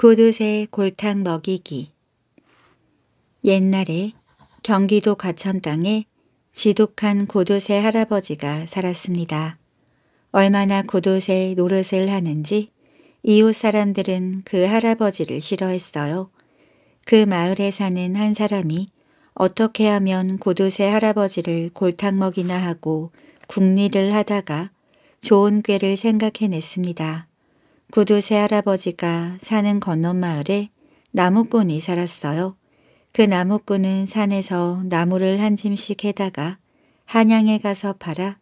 구두쇠 골탕 먹이기 옛날에 경기도 가천 땅에 지독한 고두쇠 할아버지가 살았습니다. 얼마나 고두쇠 노릇을 하는지 이웃 사람들은 그 할아버지를 싫어했어요. 그 마을에 사는 한 사람이 어떻게 하면 고두쇠 할아버지를 골탕 먹이나 하고 궁리를 하다가 좋은 꾀를 생각해냈습니다. 구두새 할아버지가 사는 건너 마을에 나무꾼이 살았어요. 그 나무꾼은 산에서 나무를 한 짐씩 해다가 한양에 가서 팔아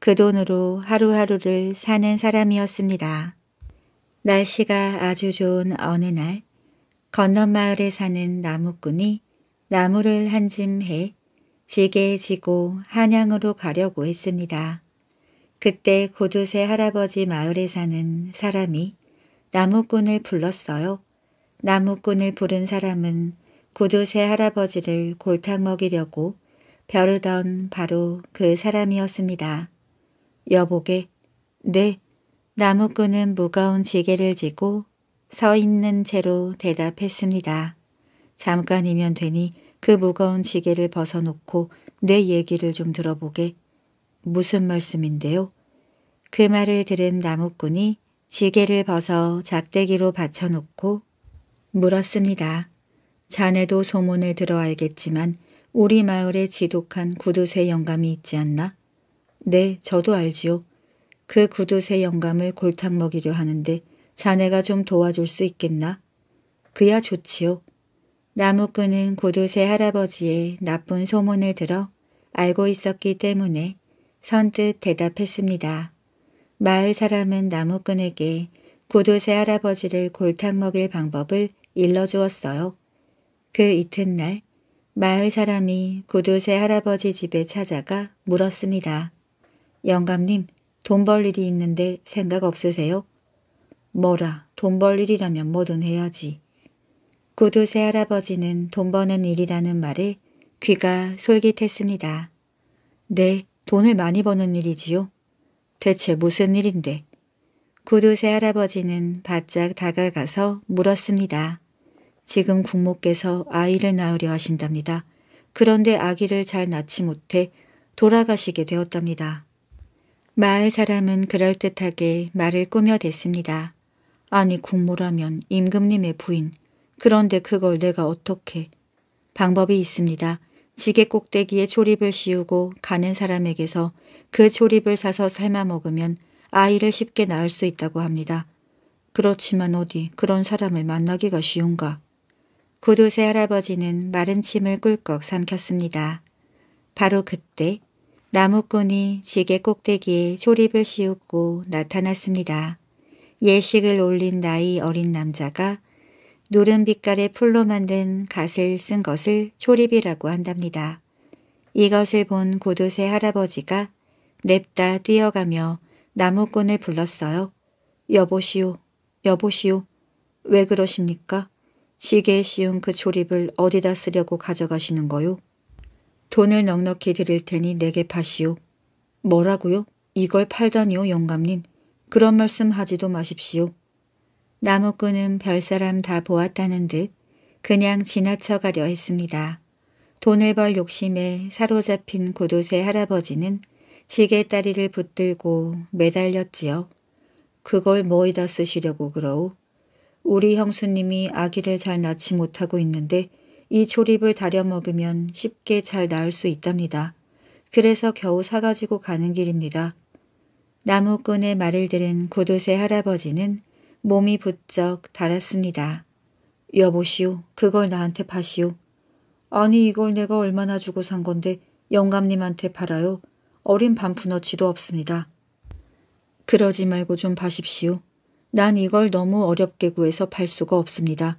그 돈으로 하루하루를 사는 사람이었습니다. 날씨가 아주 좋은 어느 날 건너 마을에 사는 나무꾼이 나무를 한 짐 해 지게 지고 한양으로 가려고 했습니다. 그때 고두세 할아버지 마을에 사는 사람이 나무꾼을 불렀어요. 나무꾼을 부른 사람은 고두세 할아버지를 골탕 먹이려고 벼르던 바로 그 사람이었습니다. 여보게, 네, 나무꾼은 무거운 지게를 지고 서 있는 채로 대답했습니다. 잠깐이면 되니 그 무거운 지게를 벗어놓고 내 얘기를 좀 들어보게. 무슨 말씀인데요? 그 말을 들은 나무꾼이 지게를 벗어 작대기로 받쳐놓고 물었습니다. 자네도 소문을 들어 알겠지만 우리 마을에 지독한 구두쇠 영감이 있지 않나? 네, 저도 알지요. 그 구두쇠 영감을 골탕 먹이려 하는데 자네가 좀 도와줄 수 있겠나? 그야 좋지요. 나무꾼은 구두쇠 할아버지의 나쁜 소문을 들어 알고 있었기 때문에 선뜻 대답했습니다. 마을 사람은 나무꾼에게 구두쇠 할아버지를 골탕 먹일 방법을 일러주었어요. 그 이튿날 마을 사람이 구두쇠 할아버지 집에 찾아가 물었습니다. 영감님, 돈 벌 일이 있는데 생각 없으세요? 뭐라, 돈 벌 일이라면 뭐든 해야지. 구두쇠 할아버지는 돈 버는 일이라는 말에 귀가 솔깃했습니다. 네, 돈을 많이 버는 일이지요. 대체 무슨 일인데? 구두쇠 할아버지는 바짝 다가가서 물었습니다. 지금 국모께서 아이를 낳으려 하신답니다. 그런데 아기를 잘 낳지 못해 돌아가시게 되었답니다. 마을 사람은 그럴듯하게 말을 꾸며댔습니다. 아니 국모라면 임금님의 부인. 그런데 그걸 내가 어떻게. 방법이 있습니다. 지게 꼭대기에 조립을 씌우고 가는 사람에게서 그 조립을 사서 삶아 먹으면 아이를 쉽게 낳을 수 있다고 합니다. 그렇지만 어디 그런 사람을 만나기가 쉬운가. 구두쇠 할아버지는 마른 침을 꿀꺽 삼켰습니다. 바로 그때 나무꾼이 지게 꼭대기에 조립을 씌우고 나타났습니다. 예식을 올린 나이 어린 남자가 노른 빛깔의 풀로 만든 갓을 쓴 것을 초립이라고 한답니다. 이것을 본 고두새 할아버지가 냅다 뛰어가며 나무꾼을 불렀어요. 여보시오, 여보시오, 왜 그러십니까? 지게 씌운 그 조립을 어디다 쓰려고 가져가시는 거요? 돈을 넉넉히 드릴 테니 내게 파시오. 뭐라고요? 이걸 팔다니요, 영감님. 그런 말씀 하지도 마십시오. 나무꾼은 별사람 다 보았다는 듯 그냥 지나쳐 가려 했습니다. 돈을 벌 욕심에 사로잡힌 고두쇠 할아버지는 지게다리를 붙들고 매달렸지요. 그걸 뭐이다 쓰시려고 그러오. 우리 형수님이 아기를 잘 낳지 못하고 있는데 이 조립을 다려먹으면 쉽게 잘 낳을 수 있답니다. 그래서 겨우 사가지고 가는 길입니다. 나무꾼의 말을 들은 고두쇠 할아버지는 몸이 부쩍 달았습니다. 여보시오. 그걸 나한테 파시오. 아니 이걸 내가 얼마나 주고 산 건데 영감님한테 팔아요. 어린 반푼어치도 없습니다. 그러지 말고 좀 파십시오. 난 이걸 너무 어렵게 구해서 팔 수가 없습니다.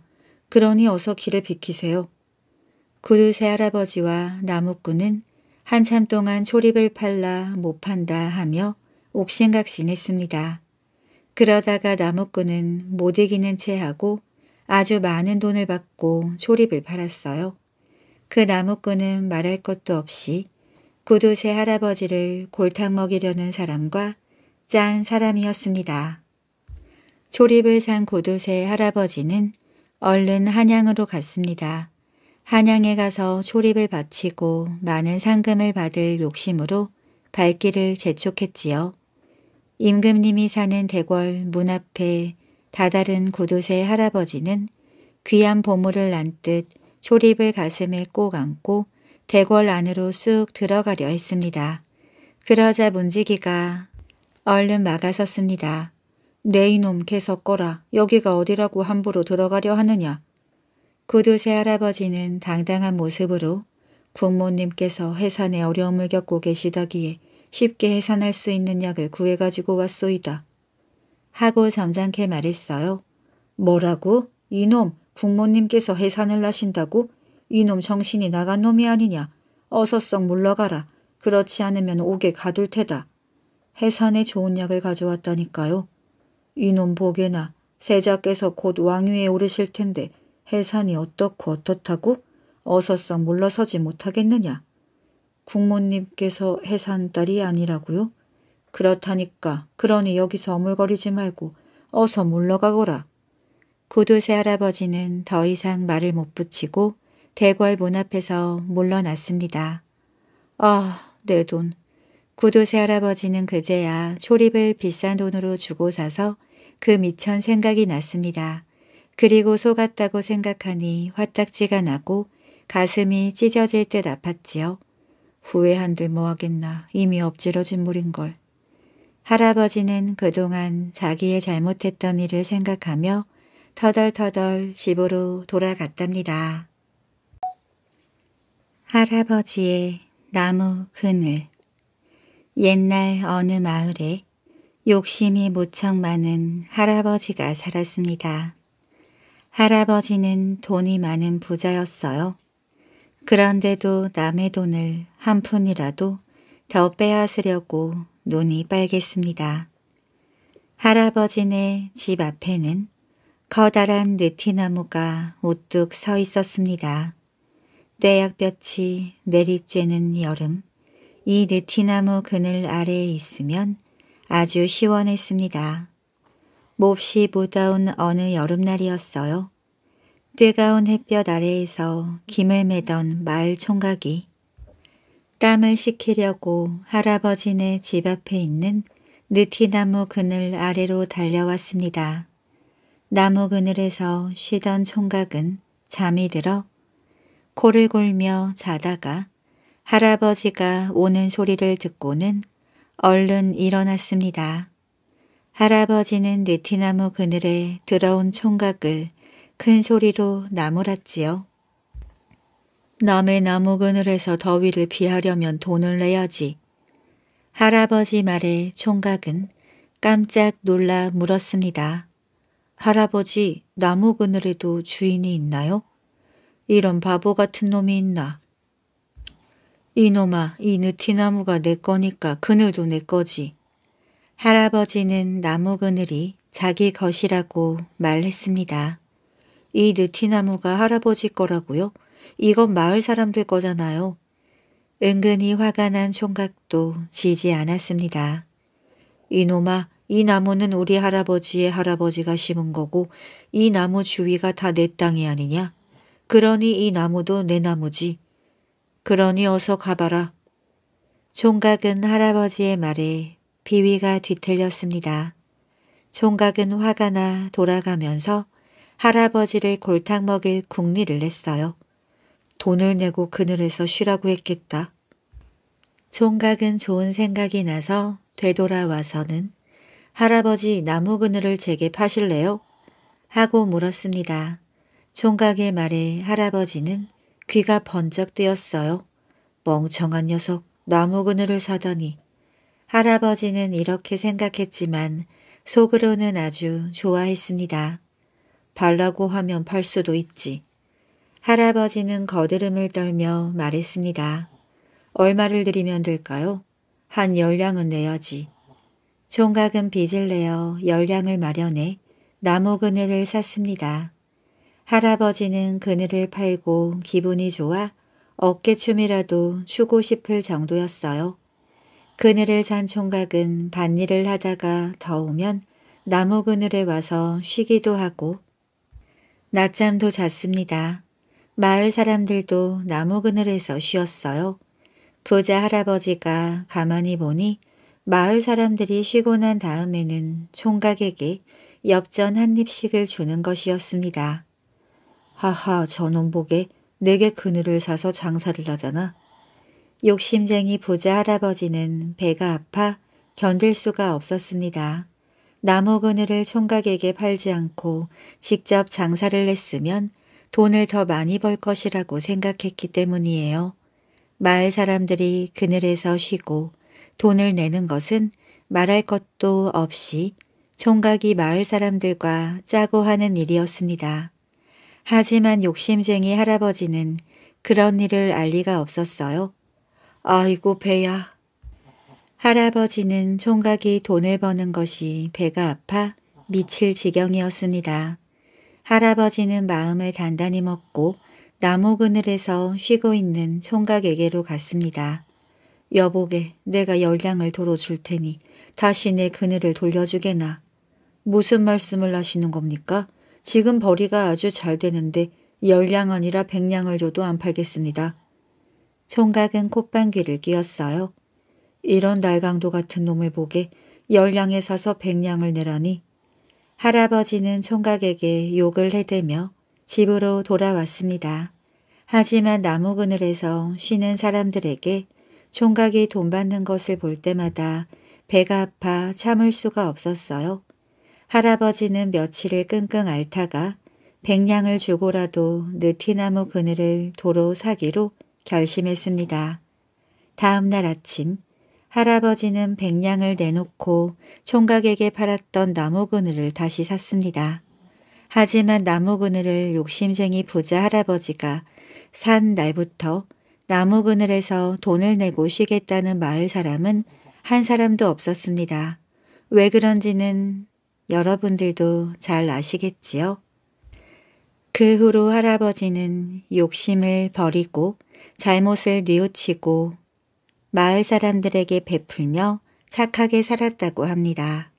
그러니 어서 길을 비키세요. 그릇의 할아버지와 나무꾼은 한참 동안 초립을 팔라 못 판다 하며 옥신각신했습니다. 그러다가 나무꾼은 못 이기는 채 하고 아주 많은 돈을 받고 조립을 팔았어요. 그 나무꾼은 말할 것도 없이 구두쇠 할아버지를 골탕 먹이려는 사람과 짠 사람이었습니다. 조립을 산 구두쇠 할아버지는 얼른 한양으로 갔습니다. 한양에 가서 조립을 바치고 많은 상금을 받을 욕심으로 발길을 재촉했지요. 임금님이 사는 대궐 문 앞에 다다른 고도새 할아버지는 귀한 보물을 난듯 조립을 가슴에 꼭 안고 대궐 안으로 쑥 들어가려 했습니다. 그러자 문지기가 얼른 막아섰습니다. 네 이놈 개석 거라 여기가 어디라고 함부로 들어가려 하느냐. 구두쇠 할아버지는 당당한 모습으로 국모님께서 해산에 어려움을 겪고 계시다기에 쉽게 해산할 수 있는 약을 구해가지고 왔소이다. 하고 잠잠케 말했어요. 뭐라고? 이놈 부모님께서 해산을 하신다고? 이놈 정신이 나간 놈이 아니냐. 어서 썩 물러가라. 그렇지 않으면 옥에 가둘 테다. 해산에 좋은 약을 가져왔다니까요. 이놈 보게나 세자께서 곧 왕위에 오르실 텐데 해산이 어떻고 어떻다고? 어서 썩 물러서지 못하겠느냐. 국모님께서 해산 딸이 아니라고요? 그렇다니까. 그러니 여기서 어물거리지 말고 어서 물러가거라. 구두쇠 할아버지는 더 이상 말을 못 붙이고 대궐 문 앞에서 물러났습니다. 아, 내 돈. 구두쇠 할아버지는 그제야 초립을 비싼 돈으로 주고 사서 그 미천 생각이 났습니다. 그리고 속았다고 생각하니 화딱지가 나고 가슴이 찢어질 듯 아팠지요. 후회한들 뭐하겠나 이미 엎질러진 물인걸. 할아버지는 그동안 자기의 잘못했던 일을 생각하며 터덜터덜 집으로 돌아갔답니다. 할아버지의 나무 그늘 옛날 어느 마을에 욕심이 무척 많은 할아버지가 살았습니다. 할아버지는 돈이 많은 부자였어요. 그런데도 남의 돈을 한 푼이라도 더 빼앗으려고 눈이 빨겠습니다. 할아버지네 집 앞에는 커다란 느티나무가 우뚝 서 있었습니다. 떼약볕이 내리쬐는 여름, 이 느티나무 그늘 아래에 있으면 아주 시원했습니다. 몹시 무더운 어느 여름날이었어요. 뜨거운 햇볕 아래에서 김을 매던 마을 총각이 땀을 식히려고 할아버지네 집 앞에 있는 느티나무 그늘 아래로 달려왔습니다. 나무 그늘에서 쉬던 총각은 잠이 들어 코를 골며 자다가 할아버지가 오는 소리를 듣고는 얼른 일어났습니다. 할아버지는 느티나무 그늘에 들어온 총각을 큰 소리로 나무랐지요. 남의 나무 그늘에서 더위를 피하려면 돈을 내야지. 할아버지 말에 총각은 깜짝 놀라 물었습니다. 할아버지, 나무 그늘에도 주인이 있나요? 이런 바보 같은 놈이 있나? 이놈아, 이 느티나무가 내 거니까 그늘도 내 거지. 할아버지는 나무 그늘이 자기 것이라고 말했습니다. 이 느티나무가 할아버지 거라고요? 이건 마을 사람들 거잖아요. 은근히 화가 난 총각도 지지 않았습니다. 이놈아, 이 나무는 우리 할아버지의 할아버지가 심은 거고 이 나무 주위가 다 내 땅이 아니냐? 그러니 이 나무도 내 나무지. 그러니 어서 가봐라. 총각은 할아버지의 말에 비위가 뒤틀렸습니다. 총각은 화가 나 돌아가면서 할아버지를 골탕 먹일 궁리를 냈어요. 돈을 내고 그늘에서 쉬라고 했겠다. 총각은 좋은 생각이 나서 되돌아와서는 할아버지 나무 그늘을 제게 파실래요? 하고 물었습니다. 총각의 말에 할아버지는 귀가 번쩍 뜨였어요. 멍청한 녀석 나무 그늘을 사다니. 할아버지는 이렇게 생각했지만 속으로는 아주 좋아했습니다. 발라고 하면 팔 수도 있지. 할아버지는 거드름을 떨며 말했습니다. 얼마를 드리면 될까요? 한 열량은 내야지. 총각은 빚을 내어 열량을 마련해 나무 그늘을 샀습니다. 할아버지는 그늘을 팔고 기분이 좋아 어깨춤이라도 추고 싶을 정도였어요. 그늘을 산 총각은 밭일을 하다가 더우면 나무 그늘에 와서 쉬기도 하고 낮잠도 잤습니다. 마을 사람들도 나무 그늘에서 쉬었어요. 부자 할아버지가 가만히 보니 마을 사람들이 쉬고 난 다음에는 총각에게 엽전 한 입씩을 주는 것이었습니다. 하하 저놈 보게 내게 그늘을 사서 장사를 하잖아. 욕심쟁이 부자 할아버지는 배가 아파 견딜 수가 없었습니다. 나무 그늘을 총각에게 팔지 않고 직접 장사를 했으면 돈을 더 많이 벌 것이라고 생각했기 때문이에요. 마을 사람들이 그늘에서 쉬고 돈을 내는 것은 말할 것도 없이 총각이 마을 사람들과 짜고 하는 일이었습니다. 하지만 욕심쟁이 할아버지는 그런 일을 알 리가 없었어요. 아이고 배야 할아버지는 총각이 돈을 버는 것이 배가 아파 미칠 지경이었습니다. 할아버지는 마음을 단단히 먹고 나무 그늘에서 쉬고 있는 총각에게로 갔습니다. 여보게 내가 열량을 도로 줄 테니 다시 내 그늘을 돌려주게나. 무슨 말씀을 하시는 겁니까? 지금 벌이가 아주 잘 되는데 열량 아니라 백량을 줘도 안 팔겠습니다. 총각은 콧방귀를 뀌었어요. 이런 날강도 같은 놈을 보게 열량에 사서 백량을 내라니 할아버지는 총각에게 욕을 해대며 집으로 돌아왔습니다. 하지만 나무 그늘에서 쉬는 사람들에게 총각이 돈 받는 것을 볼 때마다 배가 아파 참을 수가 없었어요. 할아버지는 며칠을 끙끙 앓다가 백량을 주고라도 느티나무 그늘을 도로 사기로 결심했습니다. 다음 날 아침 할아버지는 백냥을 내놓고 총각에게 팔았던 나무 그늘을 다시 샀습니다. 하지만 나무 그늘을 욕심쟁이 부자 할아버지가 산 날부터 나무 그늘에서 돈을 내고 쉬겠다는 마을 사람은 한 사람도 없었습니다. 왜 그런지는 여러분들도 잘 아시겠지요? 그 후로 할아버지는 욕심을 버리고 잘못을 뉘우치고 마을 사람들에게 베풀며 착하게 살았다고 합니다.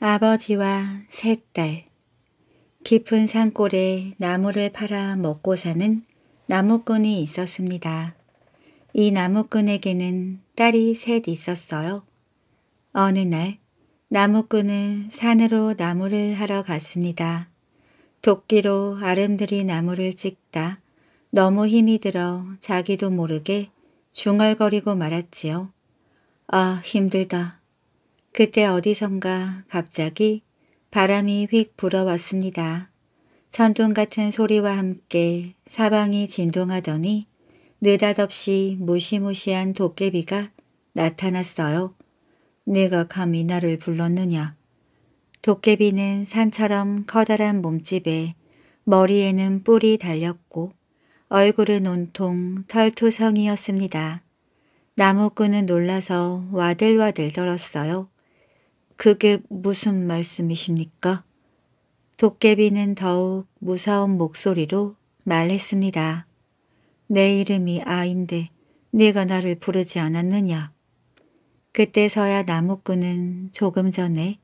아버지와 세 딸, 깊은 산골에 나무를 팔아 먹고 사는 나무꾼이 있었습니다. 이 나무꾼에게는 딸이 셋 있었어요. 어느 날 나무꾼은 산으로 나무를 하러 갔습니다. 도끼로 아름드리 나무를 찍다 너무 힘이 들어 자기도 모르게 중얼거리고 말았지요. 아 힘들다. 그때 어디선가 갑자기 바람이 휙 불어왔습니다. 천둥 같은 소리와 함께 사방이 진동하더니 느닷없이 무시무시한 도깨비가 나타났어요. 내가 감히 나를 불렀느냐. 도깨비는 산처럼 커다란 몸집에 머리에는 뿔이 달렸고 얼굴은 온통 털투성이었습니다. 나무꾼은 놀라서 와들와들 떨었어요. 그게 무슨 말씀이십니까? 도깨비는 더욱 무서운 목소리로 말했습니다. 내 이름이 아인데 네가 나를 부르지 않았느냐? 그때서야 나무꾼은 조금 전에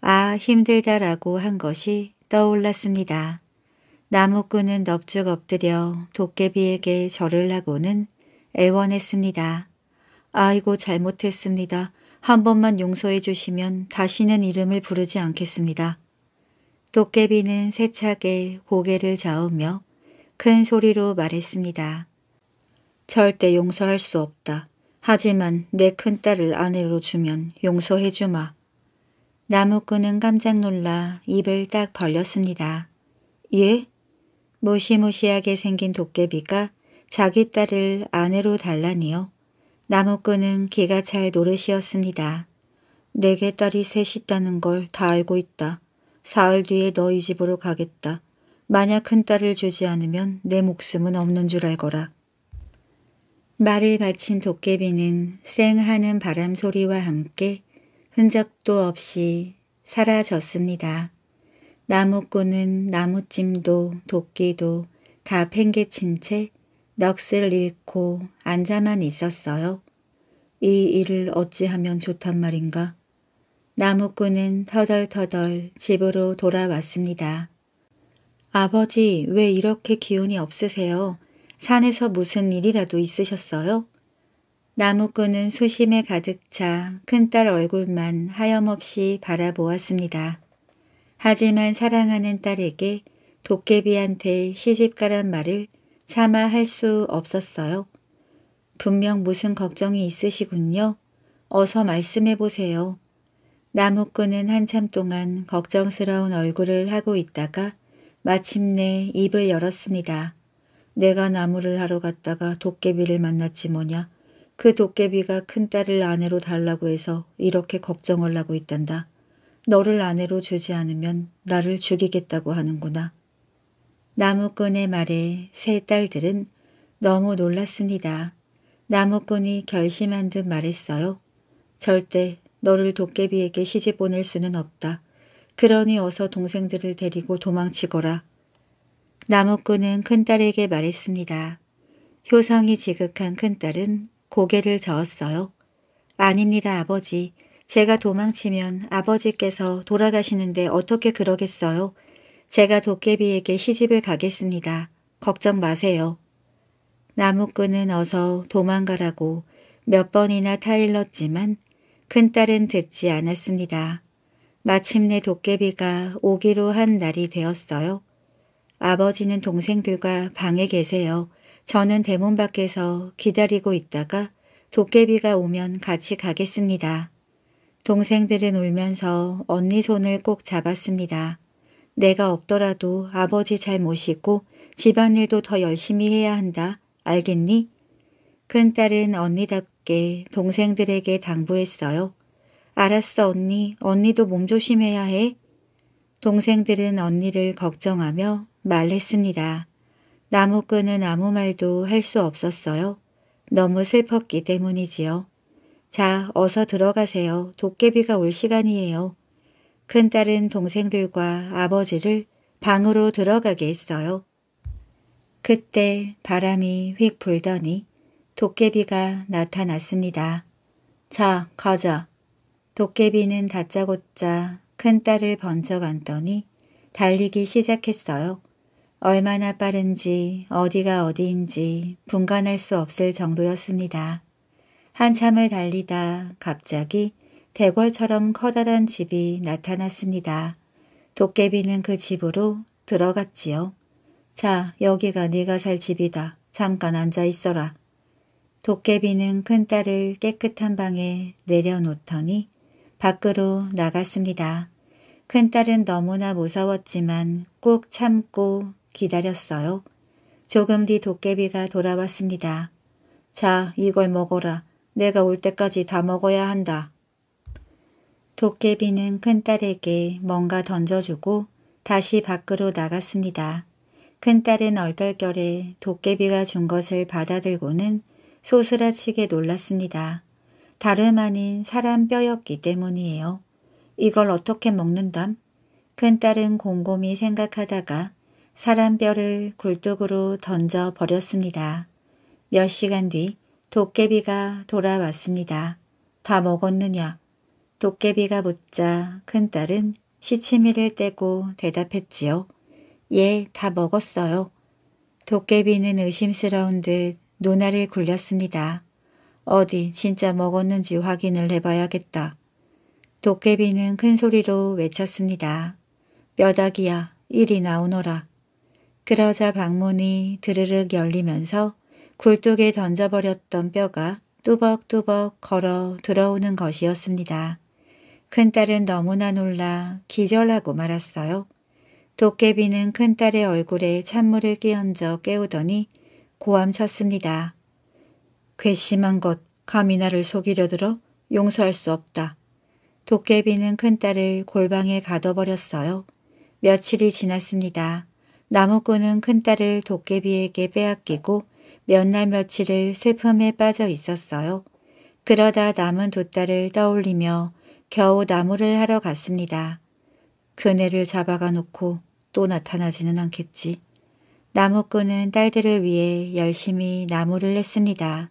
아 힘들다라고 한 것이 떠올랐습니다. 나무꾼은 넙죽 엎드려 도깨비에게 절을 하고는 애원했습니다. 아이고 잘못했습니다. 한 번만 용서해 주시면 다시는 이름을 부르지 않겠습니다. 도깨비는 세차게 고개를 저으며 큰 소리로 말했습니다. 절대 용서할 수 없다. 하지만 내 큰딸을 아내로 주면 용서해 주마. 나무꾼은 깜짝 놀라 입을 딱 벌렸습니다. 예? 무시무시하게 생긴 도깨비가 자기 딸을 아내로 달라니요. 나무꾼은 기가 찰 노릇이었습니다. 내게 딸이 셋 있다는 걸 다 알고 있다. 사흘 뒤에 너희 집으로 가겠다. 만약 큰딸을 주지 않으면 내 목숨은 없는 줄 알거라. 말을 바친 도깨비는 쌩하는 바람 소리와 함께 흔적도 없이 사라졌습니다. 나무꾼은 나무찜도 도끼도 다 팽개친 채 넋을 잃고 앉아만 있었어요. 이 일을 어찌하면 좋단 말인가. 나무꾼은 터덜터덜 집으로 돌아왔습니다. 아버지 왜 이렇게 기운이 없으세요? 산에서 무슨 일이라도 있으셨어요? 나무꾼은 수심에 가득 차 큰딸 얼굴만 하염없이 바라보았습니다. 하지만 사랑하는 딸에게 도깨비한테 시집가란 말을 차마 할 수 없었어요. 분명 무슨 걱정이 있으시군요. 어서 말씀해 보세요. 나무꾼은 한참 동안 걱정스러운 얼굴을 하고 있다가 마침내 입을 열었습니다. 내가 나무를 하러 갔다가 도깨비를 만났지 뭐냐. 그 도깨비가 큰딸을 아내로 달라고 해서 이렇게 걱정을 하고 있단다. 너를 아내로 주지 않으면 나를 죽이겠다고 하는구나. 나무꾼의 말에 세 딸들은 너무 놀랐습니다. 나무꾼이 결심한 듯 말했어요. 절대 너를 도깨비에게 시집 보낼 수는 없다. 그러니 어서 동생들을 데리고 도망치거라. 나무꾼은 큰딸에게 말했습니다. 효성이 지극한 큰딸은 고개를 저었어요. 아닙니다, 아버지. 제가 도망치면 아버지께서 돌아가시는데 어떻게 그러겠어요? 제가 도깨비에게 시집을 가겠습니다. 걱정 마세요. 나무꾼은 어서 도망가라고 몇 번이나 타일렀지만 큰딸은 듣지 않았습니다. 마침내 도깨비가 오기로 한 날이 되었어요. 아버지는 동생들과 방에 계세요. 저는 대문 밖에서 기다리고 있다가 도깨비가 오면 같이 가겠습니다. 동생들은 울면서 언니 손을 꼭 잡았습니다. 내가 없더라도 아버지 잘 모시고 집안일도 더 열심히 해야 한다. 알겠니? 큰딸은 언니답게 동생들에게 당부했어요. 알았어 언니, 언니도 몸조심해야 해. 동생들은 언니를 걱정하며 말했습니다. 나무꾼은 아무 말도 할 수 없었어요. 너무 슬펐기 때문이지요. 자, 어서 들어가세요. 도깨비가 올 시간이에요. 큰딸은 동생들과 아버지를 방으로 들어가게 했어요. 그때 바람이 휙 불더니 도깨비가 나타났습니다. 자, 가자. 도깨비는 다짜고짜 큰딸을 번쩍 안더니 달리기 시작했어요. 얼마나 빠른지 어디가 어디인지 분간할 수 없을 정도였습니다. 한참을 달리다 갑자기 대궐처럼 커다란 집이 나타났습니다. 도깨비는 그 집으로 들어갔지요. 자, 여기가 네가 살 집이다. 잠깐 앉아 있어라. 도깨비는 큰딸을 깨끗한 방에 내려놓더니 밖으로 나갔습니다. 큰딸은 너무나 무서웠지만 꾹 참고 기다렸어요. 조금 뒤 도깨비가 돌아왔습니다. 자, 이걸 먹어라. 내가 올 때까지 다 먹어야 한다. 도깨비는 큰딸에게 뭔가 던져주고 다시 밖으로 나갔습니다. 큰딸은 얼떨결에 도깨비가 준 것을 받아들고는 소스라치게 놀랐습니다. 다름 아닌 사람 뼈였기 때문이에요. 이걸 어떻게 먹는담? 큰딸은 곰곰이 생각하다가 사람 뼈를 굴뚝으로 던져 버렸습니다. 몇 시간 뒤 도깨비가 돌아왔습니다. 다 먹었느냐? 도깨비가 묻자 큰딸은 시치미를 떼고 대답했지요. 예, 다 먹었어요. 도깨비는 의심스러운 듯 노나를 굴렸습니다. 어디 진짜 먹었는지 확인을 해봐야겠다. 도깨비는 큰 소리로 외쳤습니다. 몇다귀야일이 나오너라. 그러자 방문이 드르륵 열리면서 굴뚝에 던져버렸던 뼈가 뚜벅뚜벅 걸어 들어오는 것이었습니다. 큰딸은 너무나 놀라 기절하고 말았어요. 도깨비는 큰딸의 얼굴에 찬물을 끼얹어 깨우더니 고함쳤습니다. 괘씸한 것, 감히 나를 속이려 들어 용서할 수 없다. 도깨비는 큰딸을 골방에 가둬버렸어요. 며칠이 지났습니다. 나무꾼은 큰딸을 도깨비에게 빼앗기고 몇날 며칠을 슬픔에 빠져 있었어요. 그러다 남은 두 딸을 떠올리며 겨우 나무를 하러 갔습니다. 그네를 잡아가 놓고 또 나타나지는 않겠지. 나무꾼은 딸들을 위해 열심히 나무를 했습니다.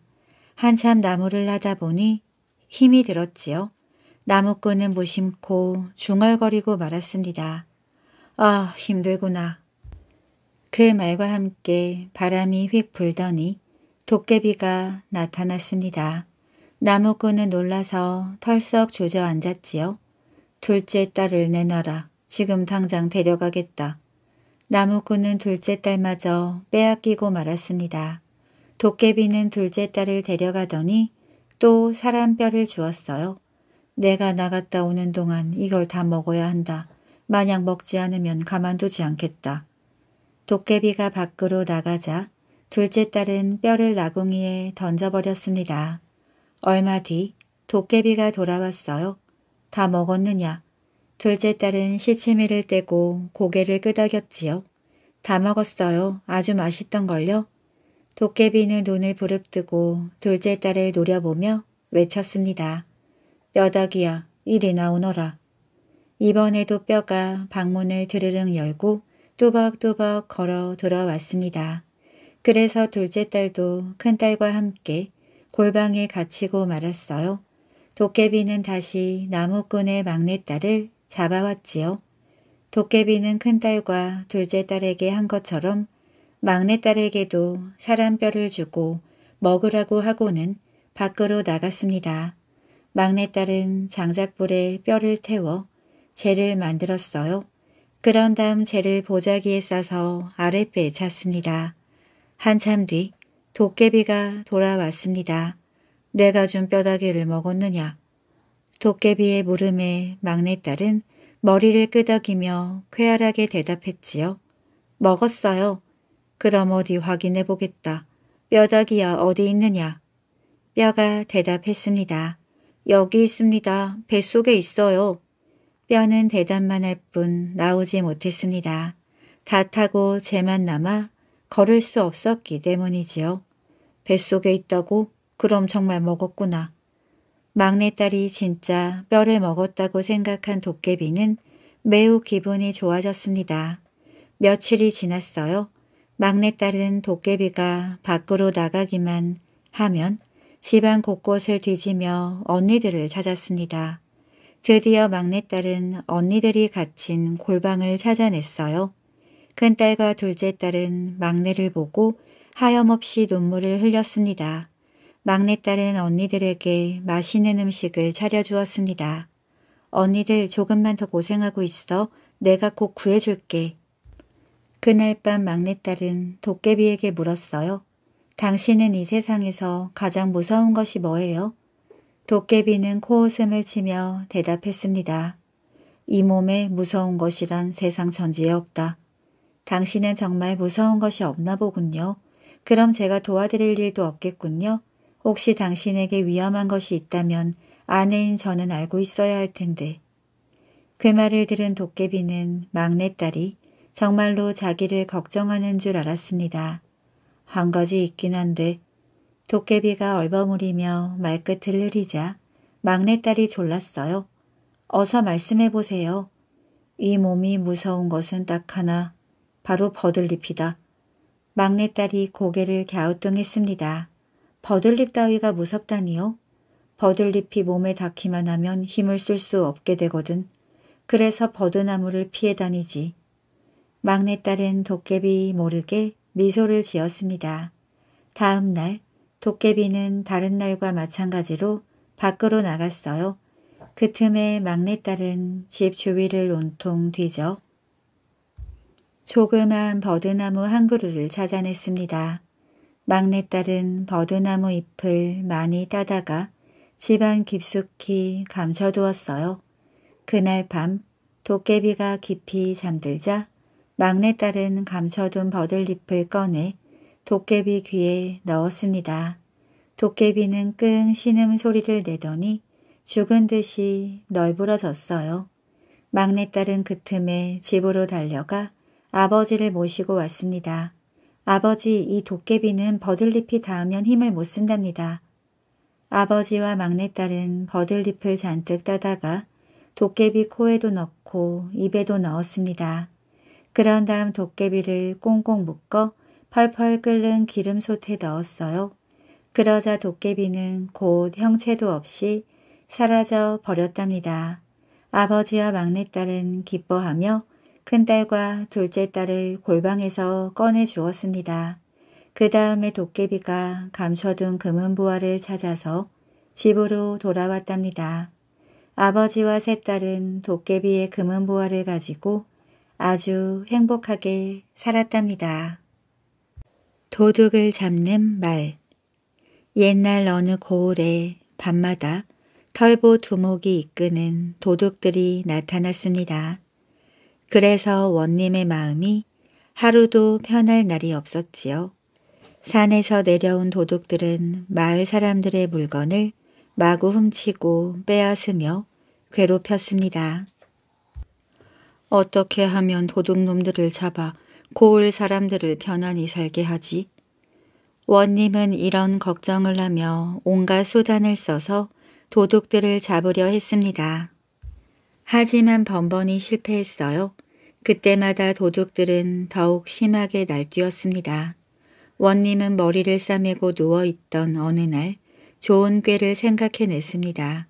한참 나무를 하다 보니 힘이 들었지요. 나무꾼은 무심코 중얼거리고 말았습니다. 아 힘들구나. 그 말과 함께 바람이 휙 불더니 도깨비가 나타났습니다. 나무꾼은 놀라서 털썩 주저앉았지요. 둘째 딸을 내놔라. 지금 당장 데려가겠다. 나무꾼은 둘째 딸마저 빼앗기고 말았습니다. 도깨비는 둘째 딸을 데려가더니 또 사람 뼈를 주었어요. 내가 나갔다 오는 동안 이걸 다 먹어야 한다. 만약 먹지 않으면 가만두지 않겠다. 도깨비가 밖으로 나가자 둘째 딸은 뼈를 나궁이에 던져버렸습니다. 얼마 뒤 도깨비가 돌아왔어요. 다 먹었느냐? 둘째 딸은 시치미를 떼고 고개를 끄덕였지요. 다 먹었어요. 아주 맛있던걸요. 도깨비는 눈을 부릅뜨고 둘째 딸을 노려보며 외쳤습니다. 뼈다귀야, 이리 나오너라. 이번에도 뼈가 방문을 드르릉 열고 또박또박 걸어 들어왔습니다. 그래서 둘째 딸도 큰딸과 함께 골방에 갇히고 말았어요. 도깨비는 다시 나무꾼의 막내딸을 잡아왔지요. 도깨비는 큰딸과 둘째 딸에게 한 것처럼 막내딸에게도 사람뼈를 주고 먹으라고 하고는 밖으로 나갔습니다. 막내딸은 장작불에 뼈를 태워 재를 만들었어요. 그런 다음 재를 보자기에 싸서 아랫배에 찼습니다. 한참 뒤 도깨비가 돌아왔습니다. 내가 준 뼈다귀를 먹었느냐. 도깨비의 물음에 막내딸은 머리를 끄덕이며 쾌활하게 대답했지요. 먹었어요. 그럼 어디 확인해 보겠다. 뼈다귀야 어디 있느냐. 뼈가 대답했습니다. 여기 있습니다. 뱃속에 있어요. 뼈는 대답만 할 뿐 나오지 못했습니다. 다 타고 제만 남아 걸을 수 없었기 때문이지요. 뱃속에 있다고? 그럼 정말 먹었구나. 막내딸이 진짜 뼈를 먹었다고 생각한 도깨비는 매우 기분이 좋아졌습니다. 며칠이 지났어요. 막내딸은 도깨비가 밖으로 나가기만 하면 집안 곳곳을 뒤지며 언니들을 찾았습니다. 드디어 막내딸은 언니들이 갇힌 골방을 찾아냈어요. 큰딸과 둘째 딸은 막내를 보고 하염없이 눈물을 흘렸습니다. 막내딸은 언니들에게 맛있는 음식을 차려주었습니다. 언니들 조금만 더 고생하고 있어. 내가 곧 구해줄게. 그날 밤 막내딸은 도깨비에게 물었어요. 당신은 이 세상에서 가장 무서운 것이 뭐예요? 도깨비는 코웃음을 치며 대답했습니다. 이 몸에 무서운 것이란 세상 전지에 없다. 당신은 정말 무서운 것이 없나 보군요. 그럼 제가 도와드릴 일도 없겠군요. 혹시 당신에게 위험한 것이 있다면 아내인 저는 알고 있어야 할 텐데. 그 말을 들은 도깨비는 막내딸이 정말로 자기를 걱정하는 줄 알았습니다. 한 가지 있긴 한데 도깨비가 얼버무리며 말끝을 흐리자 막내딸이 졸랐어요. 어서 말씀해 보세요. 이 몸이 무서운 것은 딱 하나, 바로 버들잎이다. 막내딸이 고개를 갸우뚱했습니다. 버들잎 따위가 무섭다니요? 버들잎이 몸에 닿기만 하면 힘을 쓸 수 없게 되거든. 그래서 버드나무를 피해 다니지. 막내딸은 도깨비 모르게 미소를 지었습니다. 다음 날 도깨비는 다른 날과 마찬가지로 밖으로 나갔어요. 그 틈에 막내딸은 집 주위를 온통 뒤져 조그만 버드나무 한 그루를 찾아냈습니다. 막내딸은 버드나무 잎을 많이 따다가 집안 깊숙이 감춰두었어요. 그날 밤 도깨비가 깊이 잠들자 막내딸은 감춰둔 버들잎을 꺼내 도깨비 귀에 넣었습니다. 도깨비는 끙 신음 소리를 내더니 죽은 듯이 널브러졌어요. 막내딸은 그 틈에 집으로 달려가 아버지를 모시고 왔습니다. 아버지 이 도깨비는 버들잎이 닿으면 힘을 못 쓴답니다. 아버지와 막내딸은 버들잎을 잔뜩 따다가 도깨비 코에도 넣고 입에도 넣었습니다. 그런 다음 도깨비를 꽁꽁 묶어 펄펄 끓는 기름솥에 넣었어요. 그러자 도깨비는 곧 형체도 없이 사라져 버렸답니다. 아버지와 막내딸은 기뻐하며 큰딸과 둘째 딸을 골방에서 꺼내 주었습니다. 그 다음에 도깨비가 감춰둔 금은보화를 찾아서 집으로 돌아왔답니다. 아버지와 세 딸은 도깨비의 금은보화를 가지고 아주 행복하게 살았답니다. 도둑을 잡는 말 옛날 어느 고을에 밤마다 털보 두목이 이끄는 도둑들이 나타났습니다. 그래서 원님의 마음이 하루도 편할 날이 없었지요. 산에서 내려온 도둑들은 마을 사람들의 물건을 마구 훔치고 빼앗으며 괴롭혔습니다. 어떻게 하면 도둑놈들을 잡아 고을 사람들을 편안히 살게 하지. 원님은 이런 걱정을 하며 온갖 수단을 써서 도둑들을 잡으려 했습니다. 하지만 번번이 실패했어요. 그때마다 도둑들은 더욱 심하게 날뛰었습니다. 원님은 머리를 싸매고 누워있던 어느 날 좋은 꾀를 생각해냈습니다.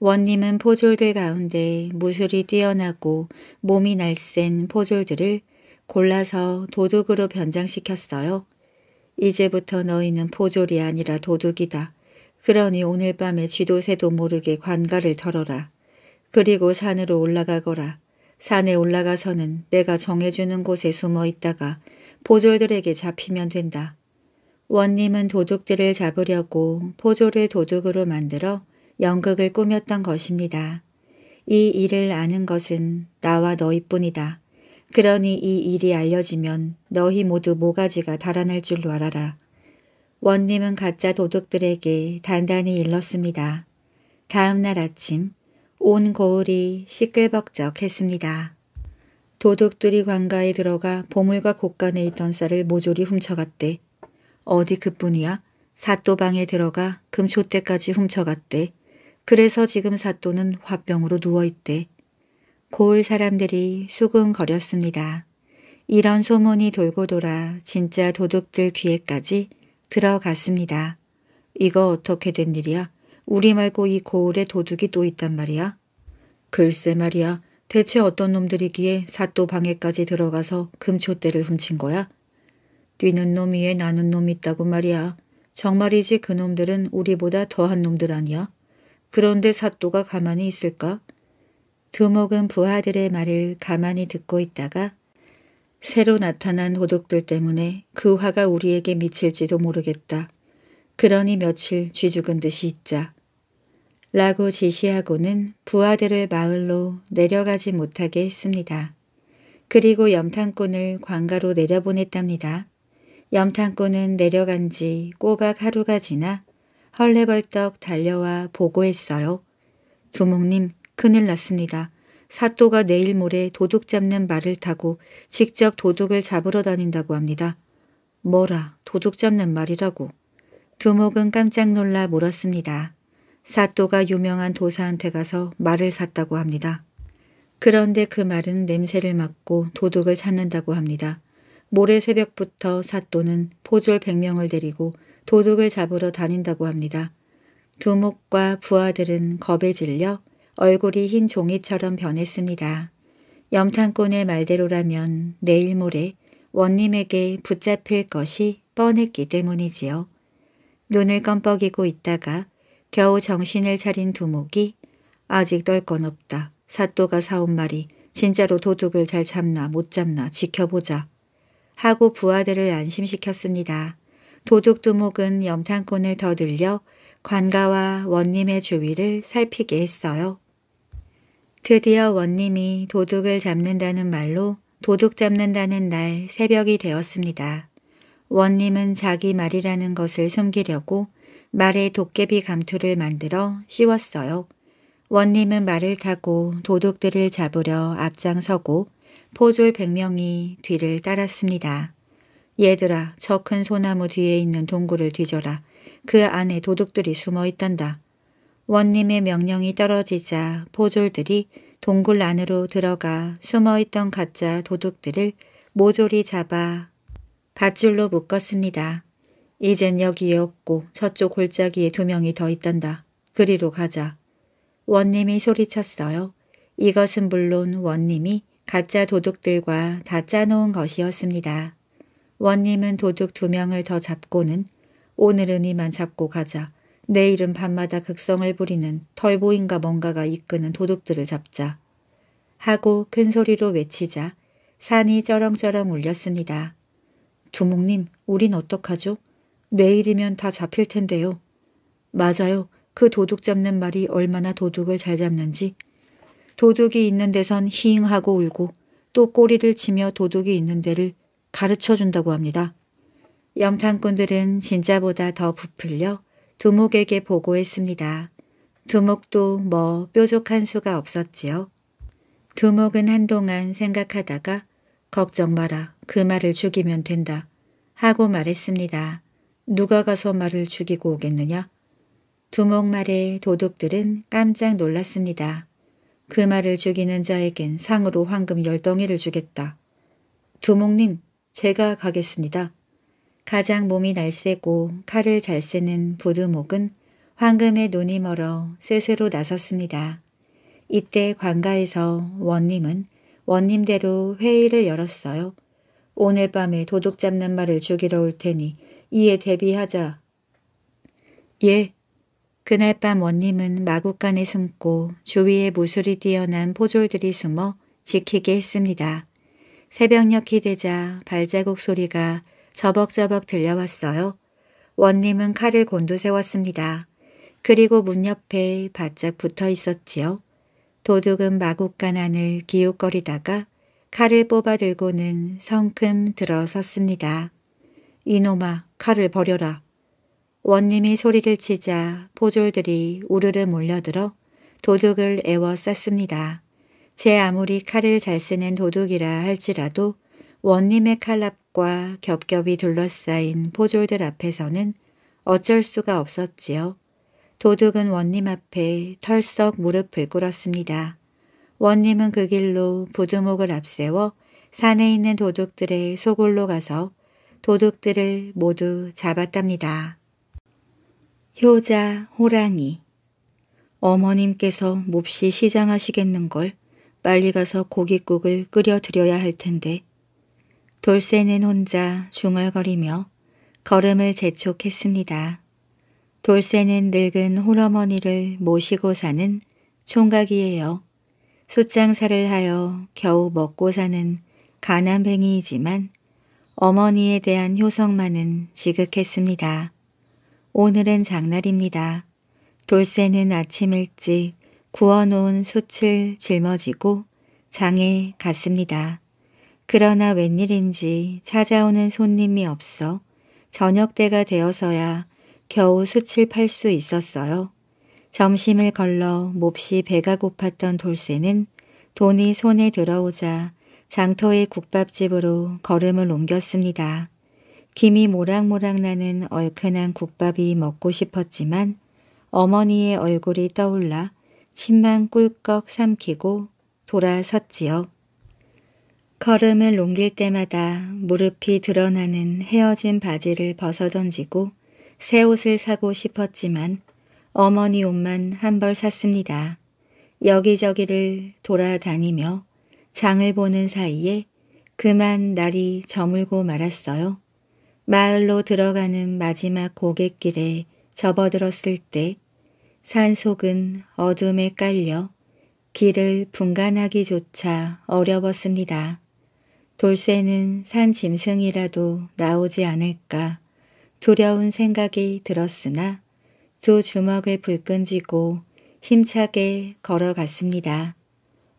원님은 포졸들 가운데 무술이 뛰어나고 몸이 날쌘 포졸들을 골라서 도둑으로 변장시켰어요. 이제부터 너희는 포졸이 아니라 도둑이다. 그러니 오늘 밤에 쥐도새도 모르게 관가를 털어라. 그리고 산으로 올라가거라. 산에 올라가서는 내가 정해주는 곳에 숨어 있다가 포졸들에게 잡히면 된다. 원님은 도둑들을 잡으려고 포졸을 도둑으로 만들어 연극을 꾸몄던 것입니다. 이 일을 아는 것은 나와 너희뿐이다. 그러니 이 일이 알려지면 너희 모두 모가지가 달아날 줄로 알아라. 원님은 가짜 도둑들에게 단단히 일렀습니다. 다음날 아침 온 거울이 시끌벅적했습니다. 도둑들이 관가에 들어가 보물과 곳간에 있던 쌀을 모조리 훔쳐갔대. 어디 그뿐이야? 사또방에 들어가 금초대까지 훔쳐갔대. 그래서 지금 사또는 화병으로 누워있대. 고을 사람들이 수군거렸습니다. 이런 소문이 돌고 돌아 진짜 도둑들 귀에까지 들어갔습니다. 이거 어떻게 된 일이야? 우리 말고 이 고을에 도둑이 또 있단 말이야? 글쎄 말이야. 대체 어떤 놈들이기에 사또 방에까지 들어가서 금초대를 훔친 거야? 뛰는 놈 위에 나는 놈 있다고 말이야. 정말이지 그놈들은 우리보다 더한 놈들 아니야? 그런데 사또가 가만히 있을까? 두목은 부하들의 말을 가만히 듣고 있다가 새로 나타난 도둑들 때문에 그 화가 우리에게 미칠지도 모르겠다. 그러니 며칠 쥐죽은 듯이 있자. 라고 지시하고는 부하들을 마을로 내려가지 못하게 했습니다. 그리고 염탄꾼을 관가로 내려보냈답니다. 염탄꾼은 내려간 지 꼬박 하루가 지나 헐레벌떡 달려와 보고했어요. 두목님, 큰일 났습니다. 사또가 내일 모레 도둑 잡는 말을 타고 직접 도둑을 잡으러 다닌다고 합니다. 뭐라 도둑 잡는 말이라고. 두목은 깜짝 놀라 물었습니다. 사또가 유명한 도사한테 가서 말을 샀다고 합니다. 그런데 그 말은 냄새를 맡고 도둑을 찾는다고 합니다. 모레 새벽부터 사또는 포졸 100명을 데리고 도둑을 잡으러 다닌다고 합니다. 두목과 부하들은 겁에 질려 얼굴이 흰 종이처럼 변했습니다. 염탄꾼의 말대로라면 내일 모레 원님에게 붙잡힐 것이 뻔했기 때문이지요. 눈을 껌뻑이고 있다가 겨우 정신을 차린 두목이 아직 떨 건 없다. 사또가 사온 말이 진짜로 도둑을 잘 잡나 못 잡나 지켜보자 하고 부하들을 안심시켰습니다. 도둑 두목은 염탄꾼을 더 늘려 관가와 원님의 주위를 살피게 했어요. 드디어 원님이 도둑을 잡는다는 말로 도둑 잡는다는 날 새벽이 되었습니다. 원님은 자기 말이라는 것을 숨기려고 말에 도깨비 감투를 만들어 씌웠어요. 원님은 말을 타고 도둑들을 잡으려 앞장서고 포졸 100명이 뒤를 따랐습니다. 얘들아 저 큰 소나무 뒤에 있는 동굴을 뒤져라. 그 안에 도둑들이 숨어 있단다. 원님의 명령이 떨어지자 보졸들이 동굴 안으로 들어가 숨어있던 가짜 도둑들을 모조리 잡아 밧줄로 묶었습니다. 이젠 여기에 없고 저쪽 골짜기에 두 명이 더 있단다. 그리로 가자. 원님이 소리쳤어요. 이것은 물론 원님이 가짜 도둑들과 다 짜놓은 것이었습니다. 원님은 도둑 두 명을 더 잡고는 오늘은 이만 잡고 가자. 내일은 밤마다 극성을 부리는 털보인가 뭔가가 이끄는 도둑들을 잡자. 하고 큰 소리로 외치자 산이 쩌렁쩌렁 울렸습니다. 두목님, 우린 어떡하죠? 내일이면 다 잡힐 텐데요. 맞아요. 그 도둑 잡는 말이 얼마나 도둑을 잘 잡는지. 도둑이 있는 데선 히잉하고 울고 또 꼬리를 치며 도둑이 있는 데를 가르쳐 준다고 합니다. 염탄꾼들은 진짜보다 더 부풀려 두목에게 보고했습니다. 두목도 뭐 뾰족한 수가 없었지요. 두목은 한동안 생각하다가 걱정 마라. 그 말을 죽이면 된다. 하고 말했습니다. 누가 가서 말을 죽이고 오겠느냐? 두목 말에 도둑들은 깜짝 놀랐습니다. 그 말을 죽이는 자에겐 상으로 황금 열덩이를 주겠다. 두목님, 제가 가겠습니다. 가장 몸이 날쌔고 칼을 잘 쓰는 부두목은 황금의 눈이 멀어 스스로 나섰습니다. 이때 관가에서 원님은 원님대로 회의를 열었어요. 오늘 밤에 도둑 잡는 말을 죽이러 올 테니 이에 대비하자. 예. 그날 밤 원님은 마구간에 숨고 주위에 무술이 뛰어난 포졸들이 숨어 지키게 했습니다. 새벽녘이 되자 발자국 소리가 저벅저벅 들려왔어요. 원님은 칼을 곤두세웠습니다. 그리고 문 옆에 바짝 붙어 있었지요. 도둑은 마구간 안을 기웃거리다가 칼을 뽑아들고는 성큼 들어섰습니다. 이놈아 칼을 버려라. 원님이 소리를 치자 포졸들이 우르르 몰려들어 도둑을 애워쌌습니다. 제 아무리 칼을 잘 쓰는 도둑이라 할지라도 원님의 칼랍과 겹겹이 둘러싸인 포졸들 앞에서는 어쩔 수가 없었지요. 도둑은 원님 앞에 털썩 무릎을 꿇었습니다. 원님은 그 길로 부두목을 앞세워 산에 있는 도둑들의 소굴로 가서 도둑들을 모두 잡았답니다. 효자 호랑이 어머님께서 몹시 시장하시겠는걸 빨리 가서 고깃국을 끓여드려야 할 텐데 돌쇠는 혼자 중얼거리며 걸음을 재촉했습니다. 돌쇠는 늙은 홀어머니를 모시고 사는 총각이에요. 숫장사를 하여 겨우 먹고 사는 가난뱅이이지만 어머니에 대한 효성만은 지극했습니다. 오늘은 장날입니다. 돌쇠는 아침 일찍 구워놓은 숯을 짊어지고 장에 갔습니다. 그러나 웬일인지 찾아오는 손님이 없어 저녁 때가 되어서야 겨우 수칠 팔 수 있었어요. 점심을 걸러 몹시 배가 고팠던 돌쇠는 돈이 손에 들어오자 장터의 국밥집으로 걸음을 옮겼습니다. 김이 모락모락 나는 얼큰한 국밥이 먹고 싶었지만 어머니의 얼굴이 떠올라 침만 꿀꺽 삼키고 돌아섰지요. 걸음을 옮길 때마다 무릎이 드러나는 헤어진 바지를 벗어던지고 새 옷을 사고 싶었지만 어머니 옷만 한 벌 샀습니다. 여기저기를 돌아다니며 장을 보는 사이에 그만 날이 저물고 말았어요. 마을로 들어가는 마지막 고갯길에 접어들었을 때 산속은 어둠에 깔려 길을 분간하기조차 어려웠습니다. 돌쇠는 산 짐승이라도 나오지 않을까 두려운 생각이 들었으나 두 주먹을 불끈 쥐고 힘차게 걸어갔습니다.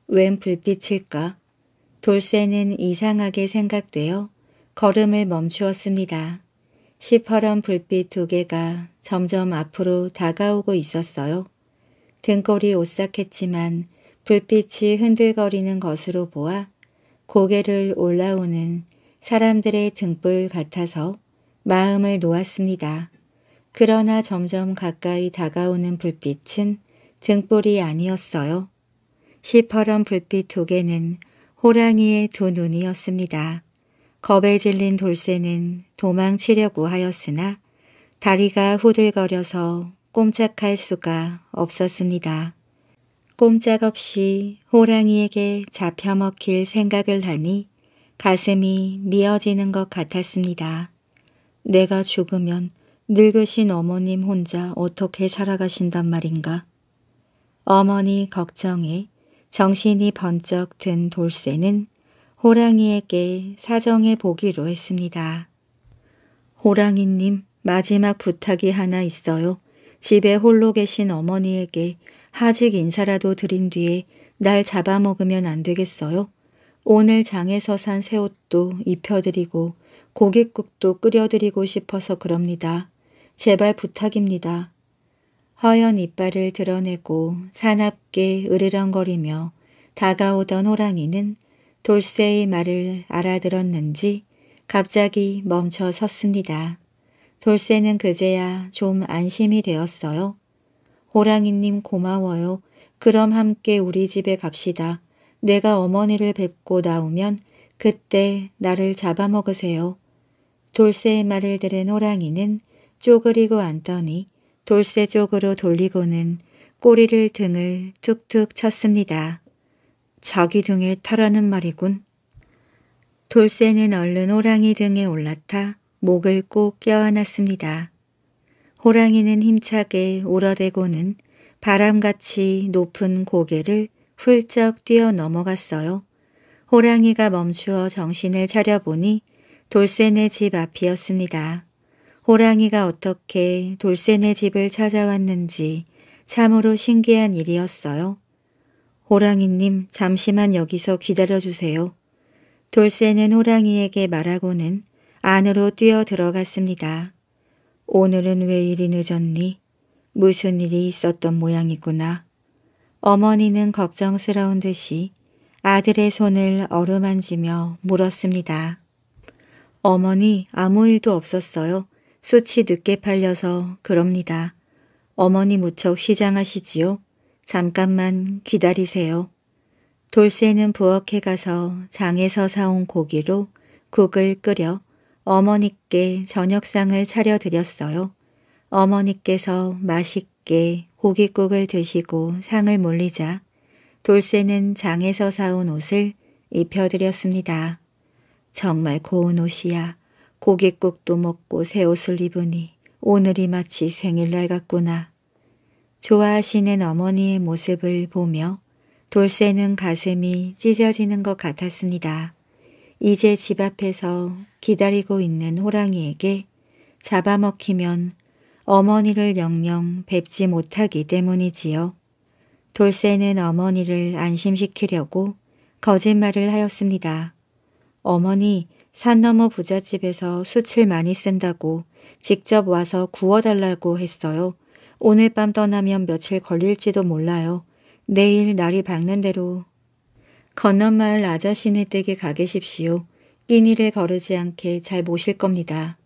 웬 불빛일까? 돌쇠는 이상하게 생각되어 걸음을 멈추었습니다. 시퍼런 불빛 두 개가 점점 앞으로 다가오고 있었어요. 등골이 오싹했지만 불빛이 흔들거리는 것으로 보아 고개를 올라오는 사람들의 등불 같아서 마음을 놓았습니다. 그러나 점점 가까이 다가오는 불빛은 등불이 아니었어요. 시퍼런 불빛 두 개는 호랑이의 두 눈이었습니다. 겁에 질린 돌쇠는 도망치려고 하였으나 다리가 후들거려서 꼼짝할 수가 없었습니다. 꼼짝없이 호랑이에게 잡혀먹힐 생각을 하니 가슴이 미어지는 것 같았습니다. 내가 죽으면 늙으신 어머님 혼자 어떻게 살아가신단 말인가. 어머니 걱정에 정신이 번쩍 든 돌쇠는 호랑이에게 사정해 보기로 했습니다. 호랑이님 마지막 부탁이 하나 있어요. 집에 홀로 계신 어머니에게 하직 인사라도 드린 뒤에 날 잡아먹으면 안 되겠어요? 오늘 장에서 산 새옷도 입혀드리고 고깃국도 끓여드리고 싶어서 그럽니다. 제발 부탁입니다. 허연 이빨을 드러내고 사납게 으르렁거리며 다가오던 호랑이는 돌쇠의 말을 알아들었는지 갑자기 멈춰 섰습니다. 돌쇠는 그제야 좀 안심이 되었어요. 호랑이님 고마워요. 그럼 함께 우리 집에 갑시다. 내가 어머니를 뵙고 나오면 그때 나를 잡아먹으세요. 돌쇠의 말을 들은 호랑이는 쪼그리고 앉더니 돌쇠 쪽으로 돌리고는 꼬리를 등을 툭툭 쳤습니다. 자기 등에 타라는 말이군. 돌쇠는 얼른 호랑이 등에 올라타 목을 꼭 껴안았습니다. 호랑이는 힘차게 오러대고는 바람같이 높은 고개를 훌쩍 뛰어 넘어갔어요. 호랑이가 멈추어 정신을 차려보니 돌쇠네 집 앞이었습니다. 호랑이가 어떻게 돌쇠네 집을 찾아왔는지 참으로 신기한 일이었어요. 호랑이님 잠시만 여기서 기다려주세요. 돌쇠는 호랑이에게 말하고는 안으로 뛰어 들어갔습니다. 오늘은 왜 이리 늦었니? 무슨 일이 있었던 모양이구나. 어머니는 걱정스러운 듯이 아들의 손을 어루만지며 물었습니다. 어머니 아무 일도 없었어요. 수치 늦게 팔려서 그럽니다. 어머니 무척 시장하시지요. 잠깐만 기다리세요. 돌쇠는 부엌에 가서 장에서 사온 고기로 국을 끓여 어머니께 저녁상을 차려드렸어요. 어머니께서 맛있게 고깃국을 드시고 상을 몰리자 돌쇠는 장에서 사온 옷을 입혀드렸습니다. 정말 고운 옷이야. 고깃국도 먹고 새 옷을 입으니 오늘이 마치 생일날 같구나. 좋아하시는 어머니의 모습을 보며 돌쇠는 가슴이 찢어지는 것 같았습니다. 이제 집 앞에서 기다리고 있는 호랑이에게 잡아먹히면 어머니를 영영 뵙지 못하기 때문이지요. 돌쇠는 어머니를 안심시키려고 거짓말을 하였습니다. 어머니 산 너머 부잣집에서 수칠 많이 쓴다고 직접 와서 구워달라고 했어요. 오늘 밤 떠나면 며칠 걸릴지도 몰라요. 내일 날이 밝는 대로 건너마을 아저씨네 댁에 가 계십시오. 끼니를 거르지 않게 잘 모실 겁니다.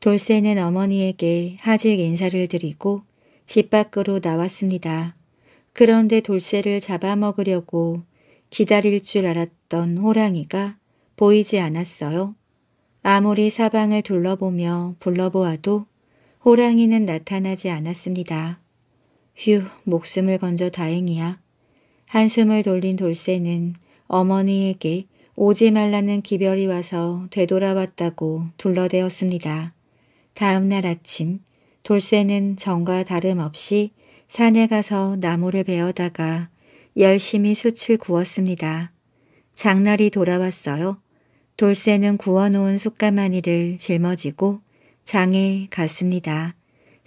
돌쇠는 어머니에게 하직 인사를 드리고 집 밖으로 나왔습니다. 그런데 돌쇠를 잡아먹으려고 기다릴 줄 알았던 호랑이가 보이지 않았어요. 아무리 사방을 둘러보며 불러보아도 호랑이는 나타나지 않았습니다. 휴, 목숨을 건져 다행이야. 한숨을 돌린 돌쇠는 어머니에게 오지 말라는 기별이 와서 되돌아왔다고 둘러대었습니다. 다음 날 아침 돌쇠는 정과 다름없이 산에 가서 나무를 베어다가 열심히 숯을 구웠습니다. 장날이 돌아왔어요. 돌쇠는 구워놓은 숯가마니를 짊어지고 장에 갔습니다.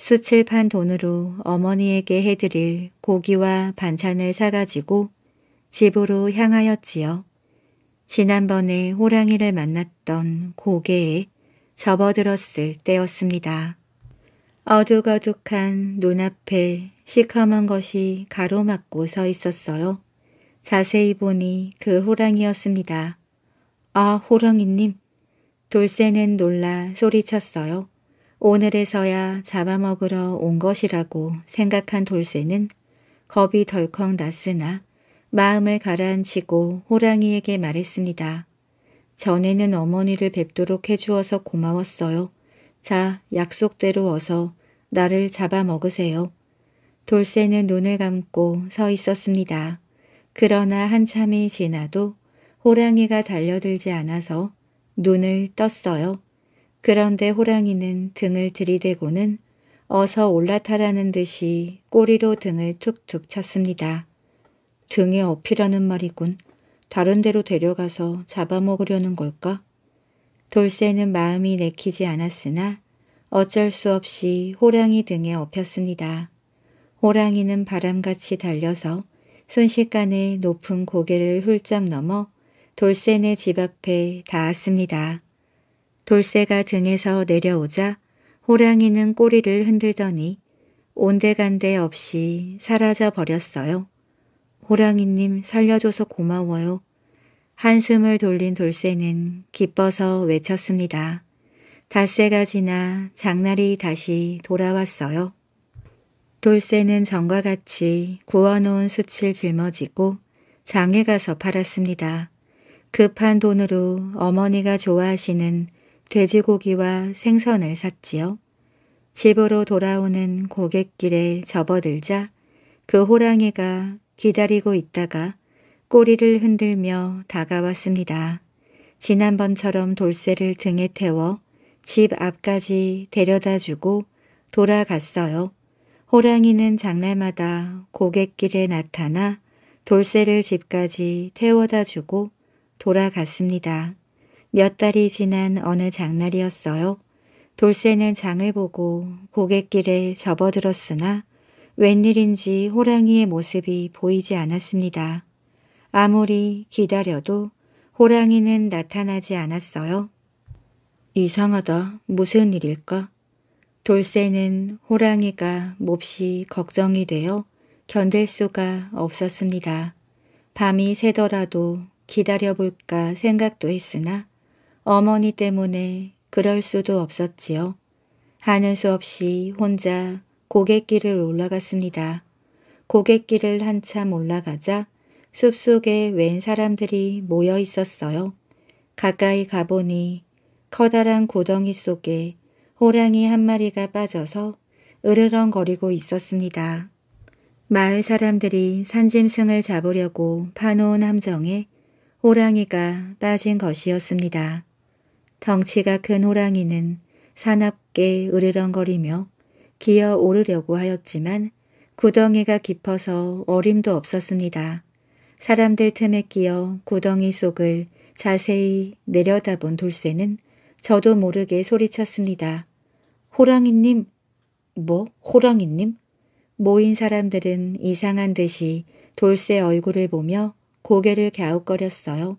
수칠 판 돈으로 어머니에게 해드릴 고기와 반찬을 사가지고 집으로 향하였지요. 지난번에 호랑이를 만났던 고개에 접어들었을 때였습니다. 어둑어둑한 눈앞에 시커먼 것이 가로막고 서 있었어요. 자세히 보니 그 호랑이였습니다. 아, 호랑이님. 돌쇠는 놀라 소리쳤어요. 오늘에서야 잡아먹으러 온 것이라고 생각한 돌쇠는 겁이 덜컥 났으나 마음을 가라앉히고 호랑이에게 말했습니다. 전에는 어머니를 뵙도록 해주어서 고마웠어요. 자, 약속대로 어서 나를 잡아먹으세요. 돌쇠는 눈을 감고 서 있었습니다. 그러나 한참이 지나도 호랑이가 달려들지 않아서 눈을 떴어요. 그런데 호랑이는 등을 들이대고는 어서 올라타라는 듯이 꼬리로 등을 툭툭 쳤습니다. 등에 업히라는 말이군. 다른 데로 데려가서 잡아먹으려는 걸까? 돌쇠는 마음이 내키지 않았으나 어쩔 수 없이 호랑이 등에 업혔습니다. 호랑이는 바람같이 달려서 순식간에 높은 고개를 훌쩍 넘어 돌쇠네 집 앞에 닿았습니다. 돌쇠가 등에서 내려오자 호랑이는 꼬리를 흔들더니 온데간데 없이 사라져 버렸어요. 호랑이님 살려줘서 고마워요. 한숨을 돌린 돌쇠는 기뻐서 외쳤습니다. 닷새가 지나 장날이 다시 돌아왔어요. 돌쇠는 전과 같이 구워놓은 숯을 짊어지고 장에 가서 팔았습니다. 급한 돈으로 어머니가 좋아하시는 돼지고기와 생선을 샀지요. 집으로 돌아오는 고객길에 접어들자 그 호랑이가 기다리고 있다가 꼬리를 흔들며 다가왔습니다. 지난번처럼 돌쇠를 등에 태워 집 앞까지 데려다주고 돌아갔어요. 호랑이는 장날마다 고객길에 나타나 돌쇠를 집까지 태워다주고 돌아갔습니다. 몇 달이 지난 어느 장날이었어요. 돌쇠는 장을 보고 고갯길에 접어들었으나 웬일인지 호랑이의 모습이 보이지 않았습니다. 아무리 기다려도 호랑이는 나타나지 않았어요. 이상하다. 무슨 일일까? 돌쇠는 호랑이가 몹시 걱정이 되어 견딜 수가 없었습니다. 밤이 새더라도 기다려볼까 생각도 했으나 어머니 때문에 그럴 수도 없었지요. 하는 수 없이 혼자 고갯길을 올라갔습니다. 고갯길을 한참 올라가자 숲속에 웬 사람들이 모여 있었어요. 가까이 가보니 커다란 고덩이 속에 호랑이 한 마리가 빠져서 으르렁거리고 있었습니다. 마을 사람들이 산짐승을 잡으려고 파놓은 함정에 호랑이가 빠진 것이었습니다. 덩치가 큰 호랑이는 사납게 으르렁거리며 기어 오르려고 하였지만 구덩이가 깊어서 어림도 없었습니다. 사람들 틈에 끼어 구덩이 속을 자세히 내려다본 돌쇠는 저도 모르게 소리쳤습니다. 호랑이님, 뭐? 호랑이님? 모인 사람들은 이상한 듯이 돌쇠 얼굴을 보며 고개를 갸웃거렸어요.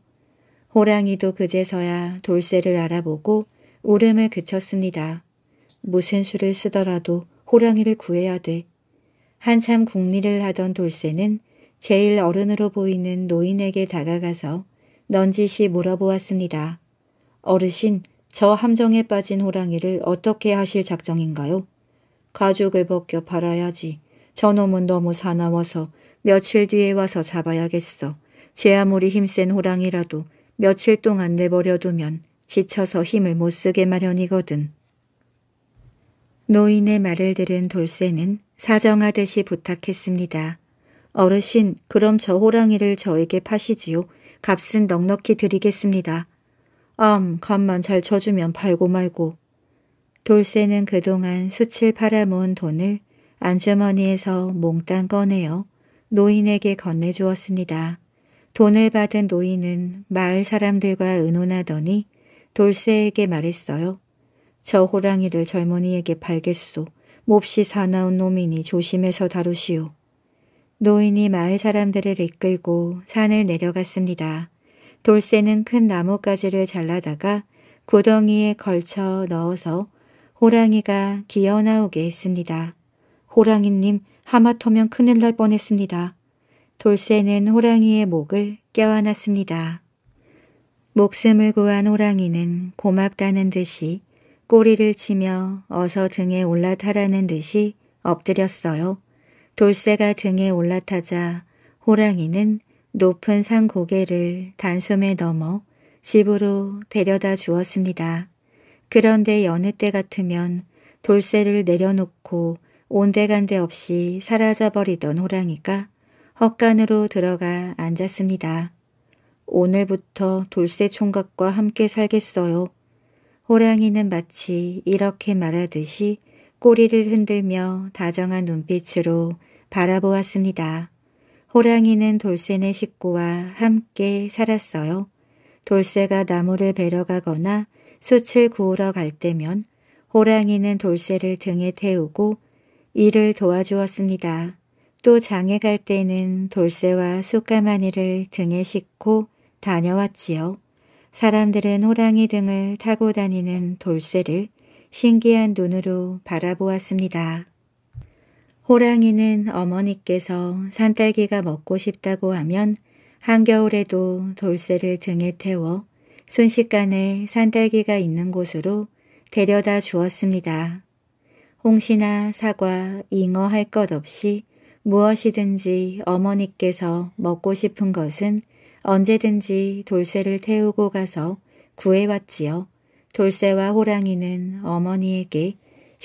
호랑이도 그제서야 돌쇠를 알아보고 울음을 그쳤습니다. 무슨 수를 쓰더라도 호랑이를 구해야 돼. 한참 궁리를 하던 돌쇠는 제일 어른으로 보이는 노인에게 다가가서 넌지시 물어보았습니다. 어르신, 저 함정에 빠진 호랑이를 어떻게 하실 작정인가요? 가죽을 벗겨 팔아야지. 저놈은 너무 사나워서 며칠 뒤에 와서 잡아야겠어. 제 아무리 힘센 호랑이라도 며칠 동안 내버려두면 지쳐서 힘을 못 쓰게 마련이거든. 노인의 말을 들은 돌쇠는 사정하듯이 부탁했습니다. 어르신, 그럼 저 호랑이를 저에게 파시지요. 값은 넉넉히 드리겠습니다. 암, 값만 잘 쳐주면 팔고 말고. 돌쇠는 그동안 수칠 팔아모은 돈을 안주머니에서 몽땅 꺼내어 노인에게 건네주었습니다. 돈을 받은 노인은 마을 사람들과 의논하더니 돌쇠에게 말했어요. 저 호랑이를 젊은이에게 팔겠소. 몹시 사나운 놈이니 조심해서 다루시오. 노인이 마을 사람들을 이끌고 산을 내려갔습니다. 돌쇠는 큰 나뭇가지를 잘라다가 구덩이에 걸쳐 넣어서 호랑이가 기어나오게 했습니다. 호랑이님, 하마터면 큰일 날 뻔했습니다. 돌쇠는 호랑이의 목을 껴안았습니다. 목숨을 구한 호랑이는 고맙다는 듯이 꼬리를 치며 어서 등에 올라타라는 듯이 엎드렸어요. 돌쇠가 등에 올라타자 호랑이는 높은 산 고개를 단숨에 넘어 집으로 데려다 주었습니다. 그런데 여느 때 같으면 돌쇠를 내려놓고 온데간데 없이 사라져버리던 호랑이가 헛간으로 들어가 앉았습니다. 오늘부터 돌쇠 총각과 함께 살겠어요. 호랑이는 마치 이렇게 말하듯이 꼬리를 흔들며 다정한 눈빛으로 바라보았습니다. 호랑이는 돌쇠네 식구와 함께 살았어요. 돌쇠가 나무를 베러 가거나 숯을 구우러 갈 때면 호랑이는 돌쇠를 등에 태우고 이를 도와주었습니다. 또 장에 갈 때는 돌쇠와 쑥가마니를 등에 싣고 다녀왔지요. 사람들은 호랑이 등을 타고 다니는 돌쇠를 신기한 눈으로 바라보았습니다. 호랑이는 어머니께서 산딸기가 먹고 싶다고 하면 한겨울에도 돌쇠를 등에 태워 순식간에 산딸기가 있는 곳으로 데려다 주었습니다. 홍시나 사과, 잉어 할 것 없이 무엇이든지 어머니께서 먹고 싶은 것은 언제든지 돌쇠를 태우고 가서 구해왔지요. 돌쇠와 호랑이는 어머니에게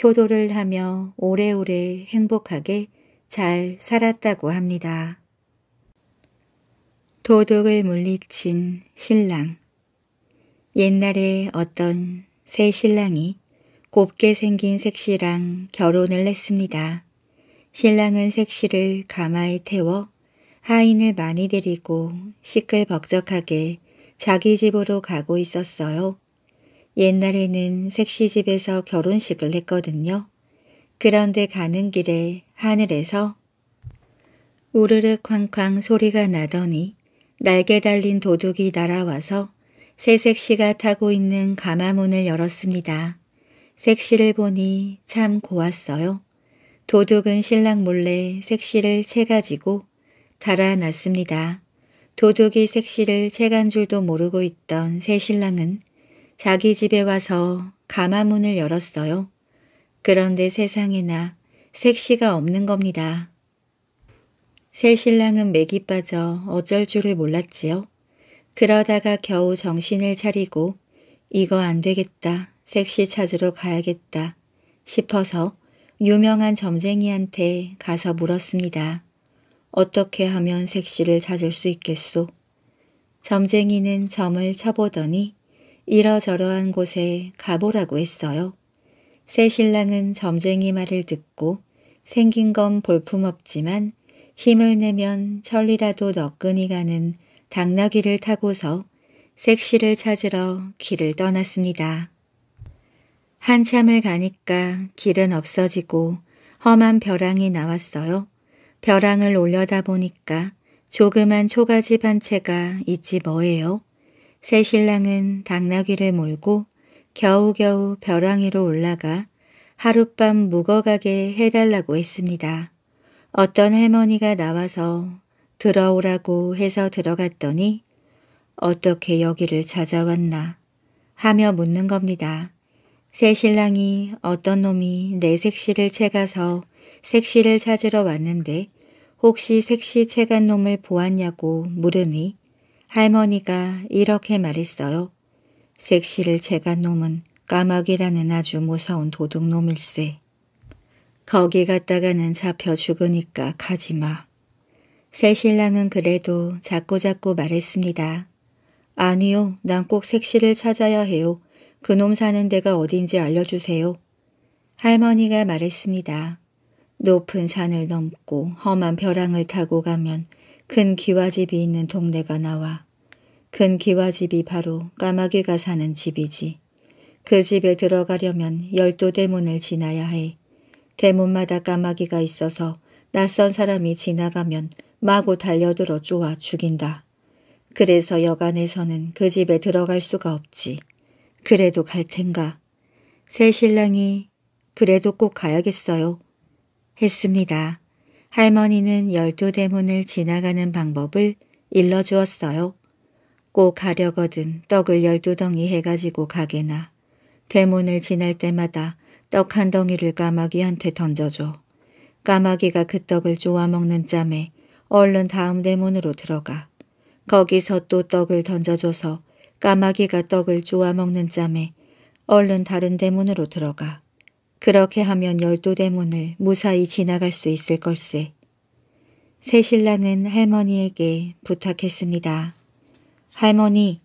효도를 하며 오래오래 행복하게 잘 살았다고 합니다. 도둑을 물리친 신랑 옛날에 어떤 새 신랑이 곱게 생긴 색시랑 결혼을 했습니다. 신랑은 색시를 가마에 태워 하인을 많이 데리고 시끌벅적하게 자기 집으로 가고 있었어요. 옛날에는 색시 집에서 결혼식을 했거든요. 그런데 가는 길에 하늘에서 우르르 쾅쾅 소리가 나더니 날개 달린 도둑이 날아와서 새색시가 타고 있는 가마문을 열었습니다. 색시를 보니 참 고왔어요. 도둑은 신랑 몰래 색시를 채가지고 달아났습니다. 도둑이 색시를 채간 줄도 모르고 있던 새 신랑은 자기 집에 와서 가마문을 열었어요. 그런데 세상에나 색시가 없는 겁니다. 새 신랑은 맥이 빠져 어쩔 줄을 몰랐지요. 그러다가 겨우 정신을 차리고 이거 안 되겠다. 색시 찾으러 가야겠다 싶어서 유명한 점쟁이한테 가서 물었습니다. 어떻게 하면 색시를 찾을 수 있겠소? 점쟁이는 점을 쳐보더니 이러저러한 곳에 가보라고 했어요. 새 신랑은 점쟁이 말을 듣고 생긴 건 볼품없지만 힘을 내면 천리라도 너끈히 가는 당나귀를 타고서 색시를 찾으러 길을 떠났습니다. 한참을 가니까 길은 없어지고 험한 벼랑이 나왔어요. 벼랑을 올려다 보니까 조그만 초가집 한 채가 있지 뭐예요. 새 신랑은 당나귀를 몰고 겨우겨우 벼랑이로 올라가 하룻밤 묵어가게 해달라고 했습니다. 어떤 할머니가 나와서 들어오라고 해서 들어갔더니 어떻게 여기를 찾아왔나 하며 묻는 겁니다. 새 신랑이 어떤 놈이 내 색시를 채가서 색시를 찾으러 왔는데 혹시 색시 채간 놈을 보았냐고 물으니 할머니가 이렇게 말했어요. 색시를 채간 놈은 까마귀라는 아주 무서운 도둑놈일세. 거기 갔다가는 잡혀 죽으니까 가지마. 새 신랑은 그래도 자꾸자꾸 말했습니다. 아니요, 난 꼭 색시를 찾아야 해요. 그놈 사는 데가 어딘지 알려주세요. 할머니가 말했습니다. 높은 산을 넘고 험한 벼랑을 타고 가면 큰 기와집이 있는 동네가 나와. 큰 기와집이 바로 까마귀가 사는 집이지. 그 집에 들어가려면 열도 대문을 지나야 해. 대문마다 까마귀가 있어서 낯선 사람이 지나가면 마구 달려들어 쪼아 죽인다. 그래서 여간에서는 그 집에 들어갈 수가 없지. 그래도 갈 텐가. 새 신랑이 그래도 꼭 가야겠어요. 했습니다. 할머니는 열두 대문을 지나가는 방법을 일러주었어요. 꼭 가려거든 떡을 열두 덩이 해가지고 가게나. 대문을 지날 때마다 떡 한 덩이를 까마귀한테 던져줘. 까마귀가 그 떡을 좋아먹는 짬에 얼른 다음 대문으로 들어가. 거기서 또 떡을 던져줘서 까마귀가 떡을 좋아 먹는 짬에 얼른 다른 대문으로 들어가 그렇게 하면 열두 대문을 무사히 지나갈 수 있을 걸세. 새신랑은 할머니에게 부탁했습니다. 할머니,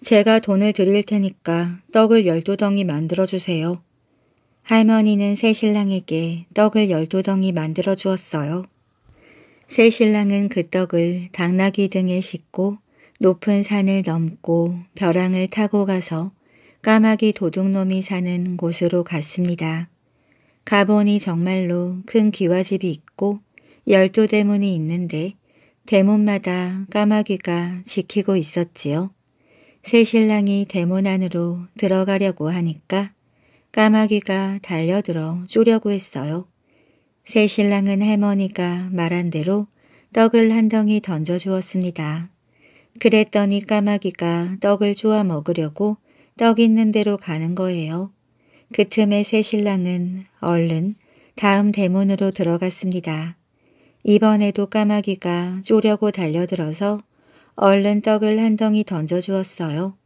제가 돈을 드릴 테니까 떡을 열두 덩이 만들어주세요. 할머니는 새신랑에게 떡을 열두 덩이 만들어 주었어요. 새신랑은 그 떡을 당나귀 등에 싣고 높은 산을 넘고 벼랑을 타고 가서 까마귀 도둑놈이 사는 곳으로 갔습니다. 가보니 정말로 큰 기와집이 있고 열두 대문이 있는데 대문마다 까마귀가 지키고 있었지요. 새 신랑이 대문 안으로 들어가려고 하니까 까마귀가 달려들어 쪼려고 했어요. 새 신랑은 할머니가 말한 대로 떡을 한 덩이 던져주었습니다. 그랬더니 까마귀가 떡을 조아 먹으려고 떡 있는 대로 가는 거예요. 그 틈에 새 신랑은 얼른 다음 대문으로 들어갔습니다. 이번에도 까마귀가 쪼려고 달려들어서 얼른 떡을 한 덩이 던져주었어요.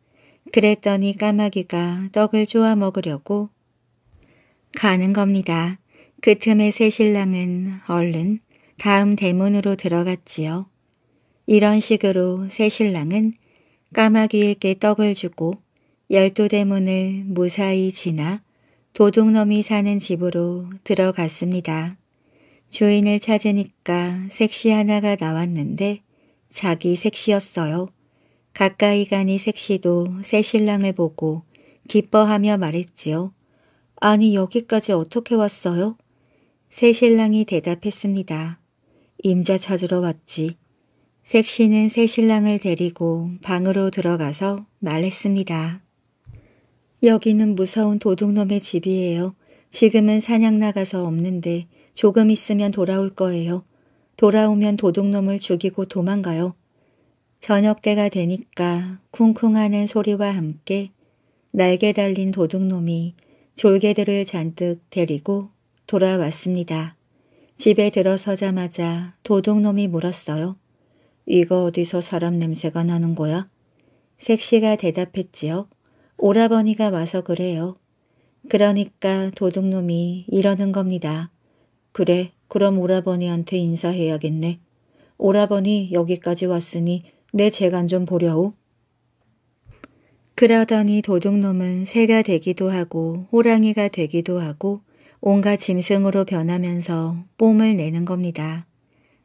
그랬더니 까마귀가 떡을 쪼아 먹으려고 가는 겁니다. 그 틈에 새 신랑은 얼른 다음 대문으로 들어갔지요. 이런 식으로 새 신랑은 까마귀에게 떡을 주고 열두 대문을 무사히 지나 도둑놈이 사는 집으로 들어갔습니다. 주인을 찾으니까 색시 하나가 나왔는데 자기 색시였어요. 가까이 가니 색시도 새 신랑을 보고 기뻐하며 말했지요. 아니 여기까지 어떻게 왔어요? 새 신랑이 대답했습니다. 임자 찾으러 왔지. 섹시는새 신랑을 데리고 방으로 들어가서 말했습니다. 여기는 무서운 도둑놈의 집이에요. 지금은 사냥 나가서 없는데 조금 있으면 돌아올 거예요. 돌아오면 도둑놈을 죽이고 도망가요. 저녁 때가 되니까 쿵쿵하는 소리와 함께 날개 달린 도둑놈이 졸개들을 잔뜩 데리고 돌아왔습니다. 집에 들어서자마자 도둑놈이 물었어요. 이거 어디서 사람 냄새가 나는 거야? 색시가 대답했지요. 오라버니가 와서 그래요. 그러니까 도둑놈이 이러는 겁니다. 그래, 그럼 오라버니한테 인사해야겠네. 오라버니 여기까지 왔으니 내 재간 좀 보려우. 그러더니 도둑놈은 새가 되기도 하고 호랑이가 되기도 하고 온갖 짐승으로 변하면서 뽐을 내는 겁니다.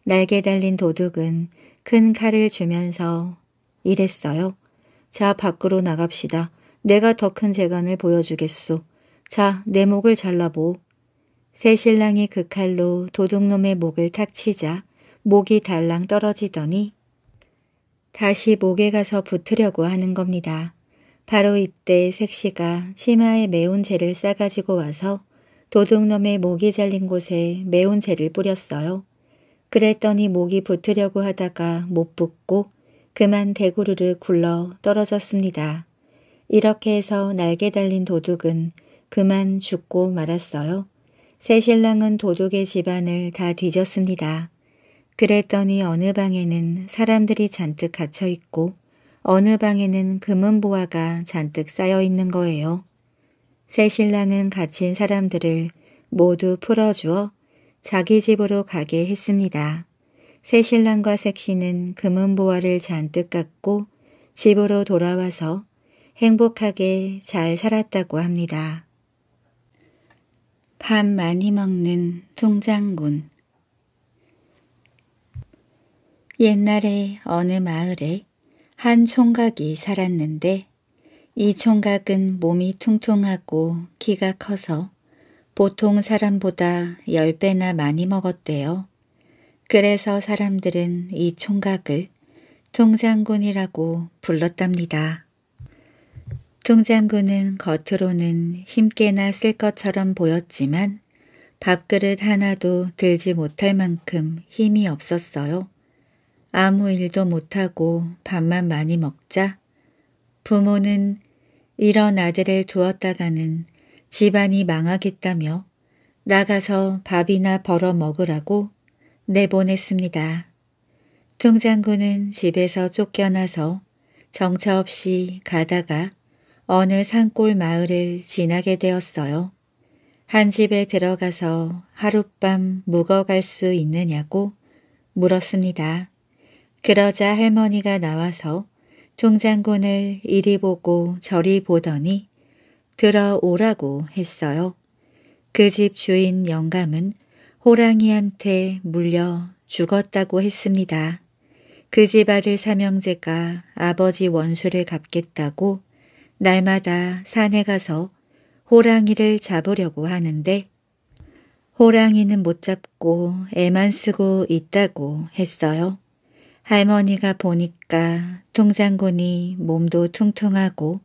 날개 달린 도둑은 큰 칼을 주면서 이랬어요. 자 밖으로 나갑시다. 내가 더 큰 재간을 보여주겠소. 자 내 목을 잘라보. 새 신랑이 그 칼로 도둑놈의 목을 탁 치자 목이 달랑 떨어지더니 다시 목에 가서 붙으려고 하는 겁니다. 바로 이때 색시가 치마에 매운 재를 싸가지고 와서 도둑놈의 목이 잘린 곳에 매운 재를 뿌렸어요. 그랬더니 목이 붙으려고 하다가 못 붙고 그만 대구르르 굴러 떨어졌습니다. 이렇게 해서 날개 달린 도둑은 그만 죽고 말았어요. 새신랑은 도둑의 집안을 다 뒤졌습니다. 그랬더니 어느 방에는 사람들이 잔뜩 갇혀 있고 어느 방에는 금은보화가 잔뜩 쌓여 있는 거예요. 새신랑은 갇힌 사람들을 모두 풀어주어 자기 집으로 가게 했습니다. 새신랑과 색신은 금은보화를 잔뜩 깎고 집으로 돌아와서 행복하게 잘 살았다고 합니다. 밥 많이 먹는 통장군 옛날에 어느 마을에 한 총각이 살았는데 이 총각은 몸이 퉁퉁하고 키가 커서 보통 사람보다 10배나 많이 먹었대요. 그래서 사람들은 이 총각을 통장군이라고 불렀답니다. 통장군은 겉으로는 힘께나 쓸 것처럼 보였지만 밥그릇 하나도 들지 못할 만큼 힘이 없었어요. 아무 일도 못하고 밥만 많이 먹자 부모는 이런 아들을 두었다가는 집안이 망하겠다며 나가서 밥이나 벌어 먹으라고 내보냈습니다. 통장군은 집에서 쫓겨나서 정처 없이 가다가 어느 산골 마을을 지나게 되었어요. 한 집에 들어가서 하룻밤 묵어갈 수 있느냐고 물었습니다. 그러자 할머니가 나와서 통장군을 이리 보고 저리 보더니 들어오라고 했어요. 그 집 주인 영감은 호랑이한테 물려 죽었다고 했습니다. 그 집 아들 삼형제가 아버지 원수를 갚겠다고 날마다 산에 가서 호랑이를 잡으려고 하는데 호랑이는 못 잡고 애만 쓰고 있다고 했어요. 할머니가 보니까 통장군이 몸도 퉁퉁하고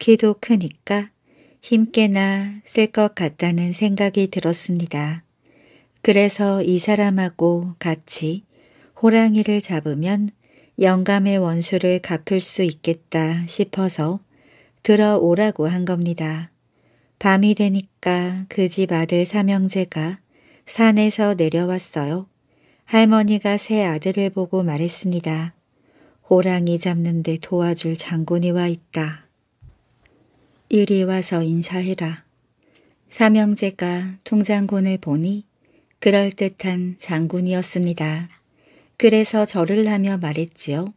키도 크니까 힘께나 쓸 것 같다는 생각이 들었습니다. 그래서 이 사람하고 같이 호랑이를 잡으면 영감의 원수를 갚을 수 있겠다 싶어서 들어오라고 한 겁니다. 밤이 되니까 그 집 아들 삼형제가 산에서 내려왔어요. 할머니가 새 아들을 보고 말했습니다. 호랑이 잡는데 도와줄 장군이 와 있다. 이리 와서 인사해라. 사명제가 통장군을 보니 그럴듯한 장군이었습니다. 그래서 절을 하며 말했지요.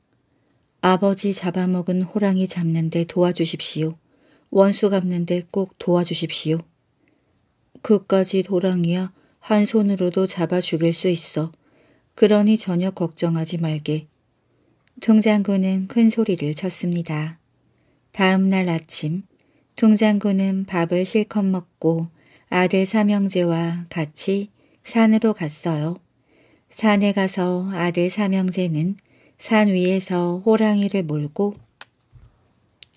아버지 잡아먹은 호랑이 잡는데 도와주십시오. 원수 갚는데 꼭 도와주십시오. 그까지 도랑이야 한 손으로도 잡아 죽일 수 있어. 그러니 전혀 걱정하지 말게. 통장군은 큰 소리를 쳤습니다. 다음 날 아침 퉁장군은 밥을 실컷 먹고 아들 삼형제와 같이 산으로 갔어요. 산에 가서 아들 삼형제는 산 위에서 호랑이를 몰고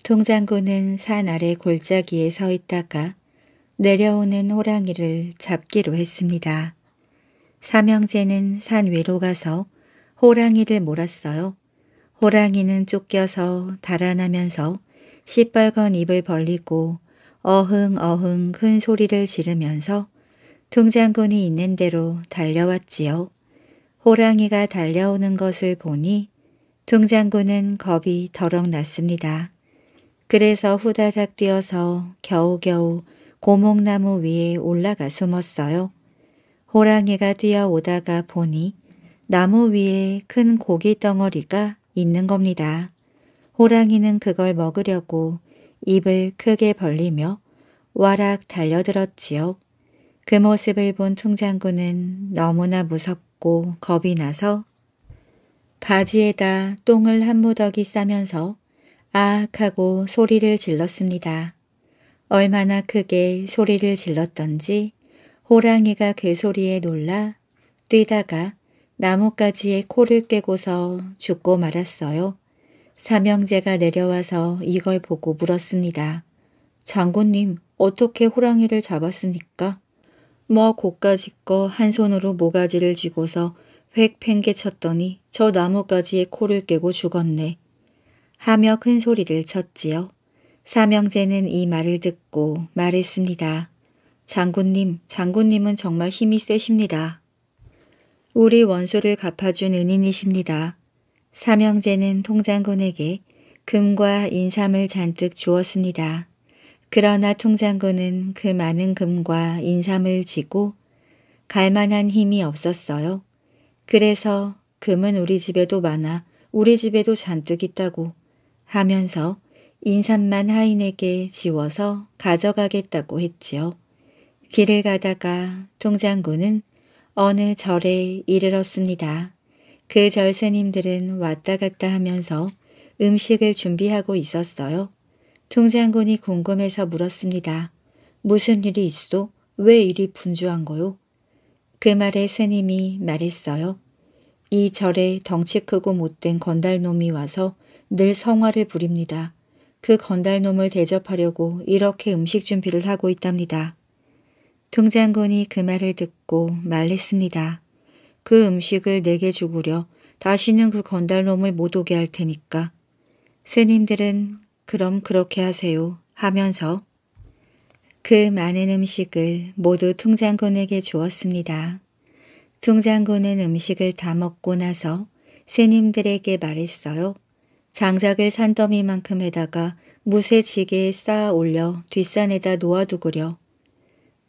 퉁장군은 산 아래 골짜기에 서 있다가 내려오는 호랑이를 잡기로 했습니다. 삼형제는 산 위로 가서 호랑이를 몰았어요. 호랑이는 쫓겨서 달아나면서 시뻘건 입을 벌리고 어흥어흥 큰 소리를 지르면서 퉁장군이 있는 대로 달려왔지요. 호랑이가 달려오는 것을 보니 퉁장군은 겁이 더럭 났습니다. 그래서 후다닥 뛰어서 겨우겨우 고목나무 위에 올라가 숨었어요. 호랑이가 뛰어오다가 보니 나무 위에 큰 고기 덩어리가 있는 겁니다. 호랑이는 그걸 먹으려고 입을 크게 벌리며 와락 달려들었지요. 그 모습을 본 퉁장군은 너무나 무섭고 겁이 나서 바지에다 똥을 한 무더기 싸면서 아악 하고 소리를 질렀습니다. 얼마나 크게 소리를 질렀던지 호랑이가 그 소리에 놀라 뛰다가 나뭇가지에 코를 꿰고서 죽고 말았어요. 사명제가 내려와서 이걸 보고 물었습니다. 장군님, 어떻게 호랑이를 잡았습니까? 뭐 고까짓거 한 손으로 모가지를 쥐고서 획 팽개쳤더니 저 나뭇가지에 코를 깨고 죽었네. 하며 큰 소리를 쳤지요. 사명제는 이 말을 듣고 말했습니다. 장군님, 장군님은 정말 힘이 세십니다. 우리 원수를 갚아준 은인이십니다. 사명제는 통장군에게 금과 인삼을 잔뜩 주었습니다. 그러나 통장군은 그 많은 금과 인삼을 지고 갈만한 힘이 없었어요. 그래서 금은 우리 집에도 많아 우리 집에도 잔뜩 있다고 하면서 인삼만 하인에게 지워서 가져가겠다고 했지요. 길을 가다가 통장군은 어느 절에 이르렀습니다. 그 절세님들은 왔다 갔다 하면서 음식을 준비하고 있었어요. 통장군이 궁금해서 물었습니다. 무슨 일이 있어? 왜 이리 분주한 거요? 그 말에 스님이 말했어요. 이 절에 덩치 크고 못된 건달놈이 와서 늘 성화를 부립니다. 그 건달놈을 대접하려고 이렇게 음식 준비를 하고 있답니다. 통장군이 그 말을 듣고 말했습니다. 그 음식을 내게 주구려 다시는 그 건달놈을 못 오게 할 테니까. 스님들은 그럼 그렇게 하세요 하면서 그 많은 음식을 모두 퉁장군에게 주었습니다. 퉁장군은 음식을 다 먹고 나서 스님들에게 말했어요. 장작을 산더미만큼에다가 무쇠지게에 쌓아 올려 뒷산에다 놓아두구려.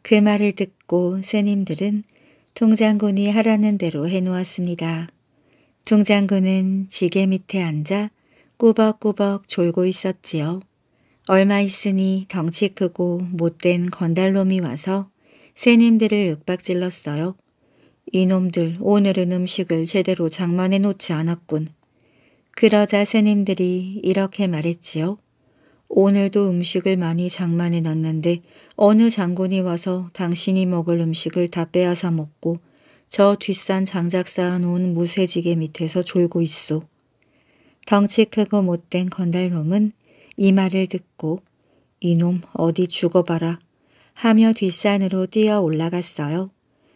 그 말을 듣고 스님들은 통장군이 하라는 대로 해놓았습니다. 통장군은 지게 밑에 앉아 꾸벅꾸벅 졸고 있었지요. 얼마 있으니 덩치 크고 못된 건달놈이 와서 새님들을 윽박질렀어요. 이놈들 오늘은 음식을 제대로 장만해 놓지 않았군. 그러자 새님들이 이렇게 말했지요. 오늘도 음식을 많이 장만해 놨는데 어느 장군이 와서 당신이 먹을 음식을 다 빼앗아 먹고 저 뒷산 장작 쌓아놓은 무쇠지게 밑에서 졸고 있소. 덩치 크고 못된 건달놈은 이 말을 듣고 이놈 어디 죽어봐라 하며 뒷산으로 뛰어 올라갔어요.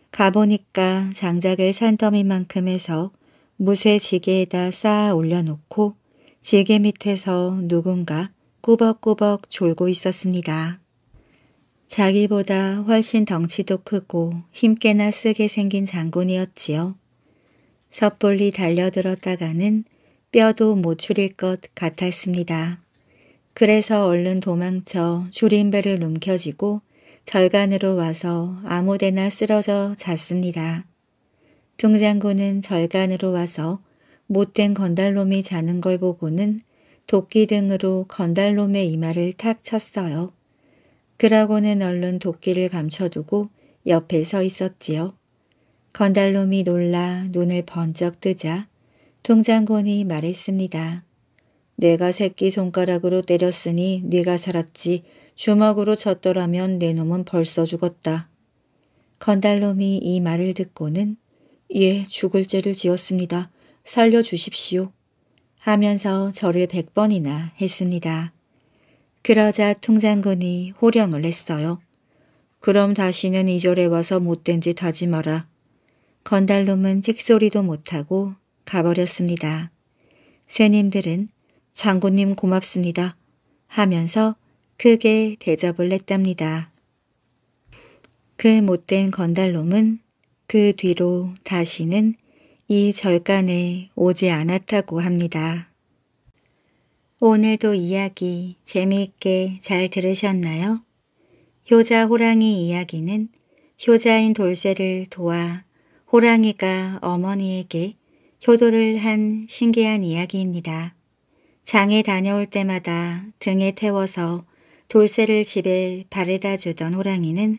가보니까 장작을 산더미만큼 해서 무쇠 지게에다 쌓아 올려놓고 지게 밑에서 누군가 꾸벅꾸벅 졸고 있었습니다. 자기보다 훨씬 덩치도 크고 힘께나 쓰게 생긴 장군이었지요. 섣불리 달려들었다가는 뼈도 못 추릴 것 같았습니다. 그래서 얼른 도망쳐 줄임배를 움켜쥐고 절간으로 와서 아무데나 쓰러져 잤습니다. 둥장군은 절간으로 와서 못된 건달놈이 자는 걸 보고는 도끼 등으로 건달놈의 이마를 탁 쳤어요. 그러고는 얼른 도끼를 감춰두고 옆에 서 있었지요. 건달놈이 놀라 눈을 번쩍 뜨자 통장군이 말했습니다. 내가 새끼 손가락으로 때렸으니 네가 살았지 주먹으로 쳤더라면 내 놈은 벌써 죽었다. 건달놈이 이 말을 듣고는 예 죽을 죄를 지었습니다. 살려주십시오. 하면서 저를 백번이나 했습니다. 그러자 통장군이 호령을 했어요 그럼 다시는 이 절에 와서 못된 짓 하지 마라. 건달놈은 찍소리도 못하고 가버렸습니다. 새님들은 장군님 고맙습니다 하면서 크게 대접을 했답니다. 그 못된 건달놈은 그 뒤로 다시는 이 절간에 오지 않았다고 합니다. 오늘도 이야기 재미있게 잘 들으셨나요? 효자 호랑이 이야기는 효자인 돌쇠를 도와 호랑이가 어머니에게 효도를 한 신기한 이야기입니다. 장에 다녀올 때마다 등에 태워서 돌쇠를 집에 바래다 주던 호랑이는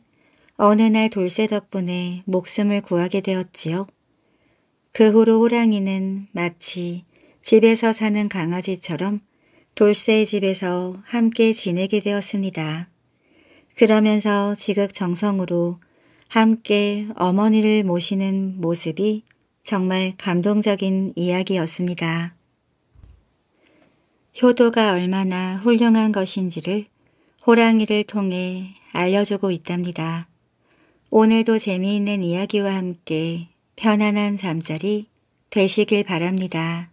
어느 날 돌쇠 덕분에 목숨을 구하게 되었지요. 그 후로 호랑이는 마치 집에서 사는 강아지처럼 돌쇠의 집에서 함께 지내게 되었습니다. 그러면서 지극정성으로 함께 어머니를 모시는 모습이 정말 감동적인 이야기였습니다. 효도가 얼마나 훌륭한 것인지를 호랑이를 통해 알려주고 있답니다. 오늘도 재미있는 이야기와 함께 편안한 잠자리 되시길 바랍니다.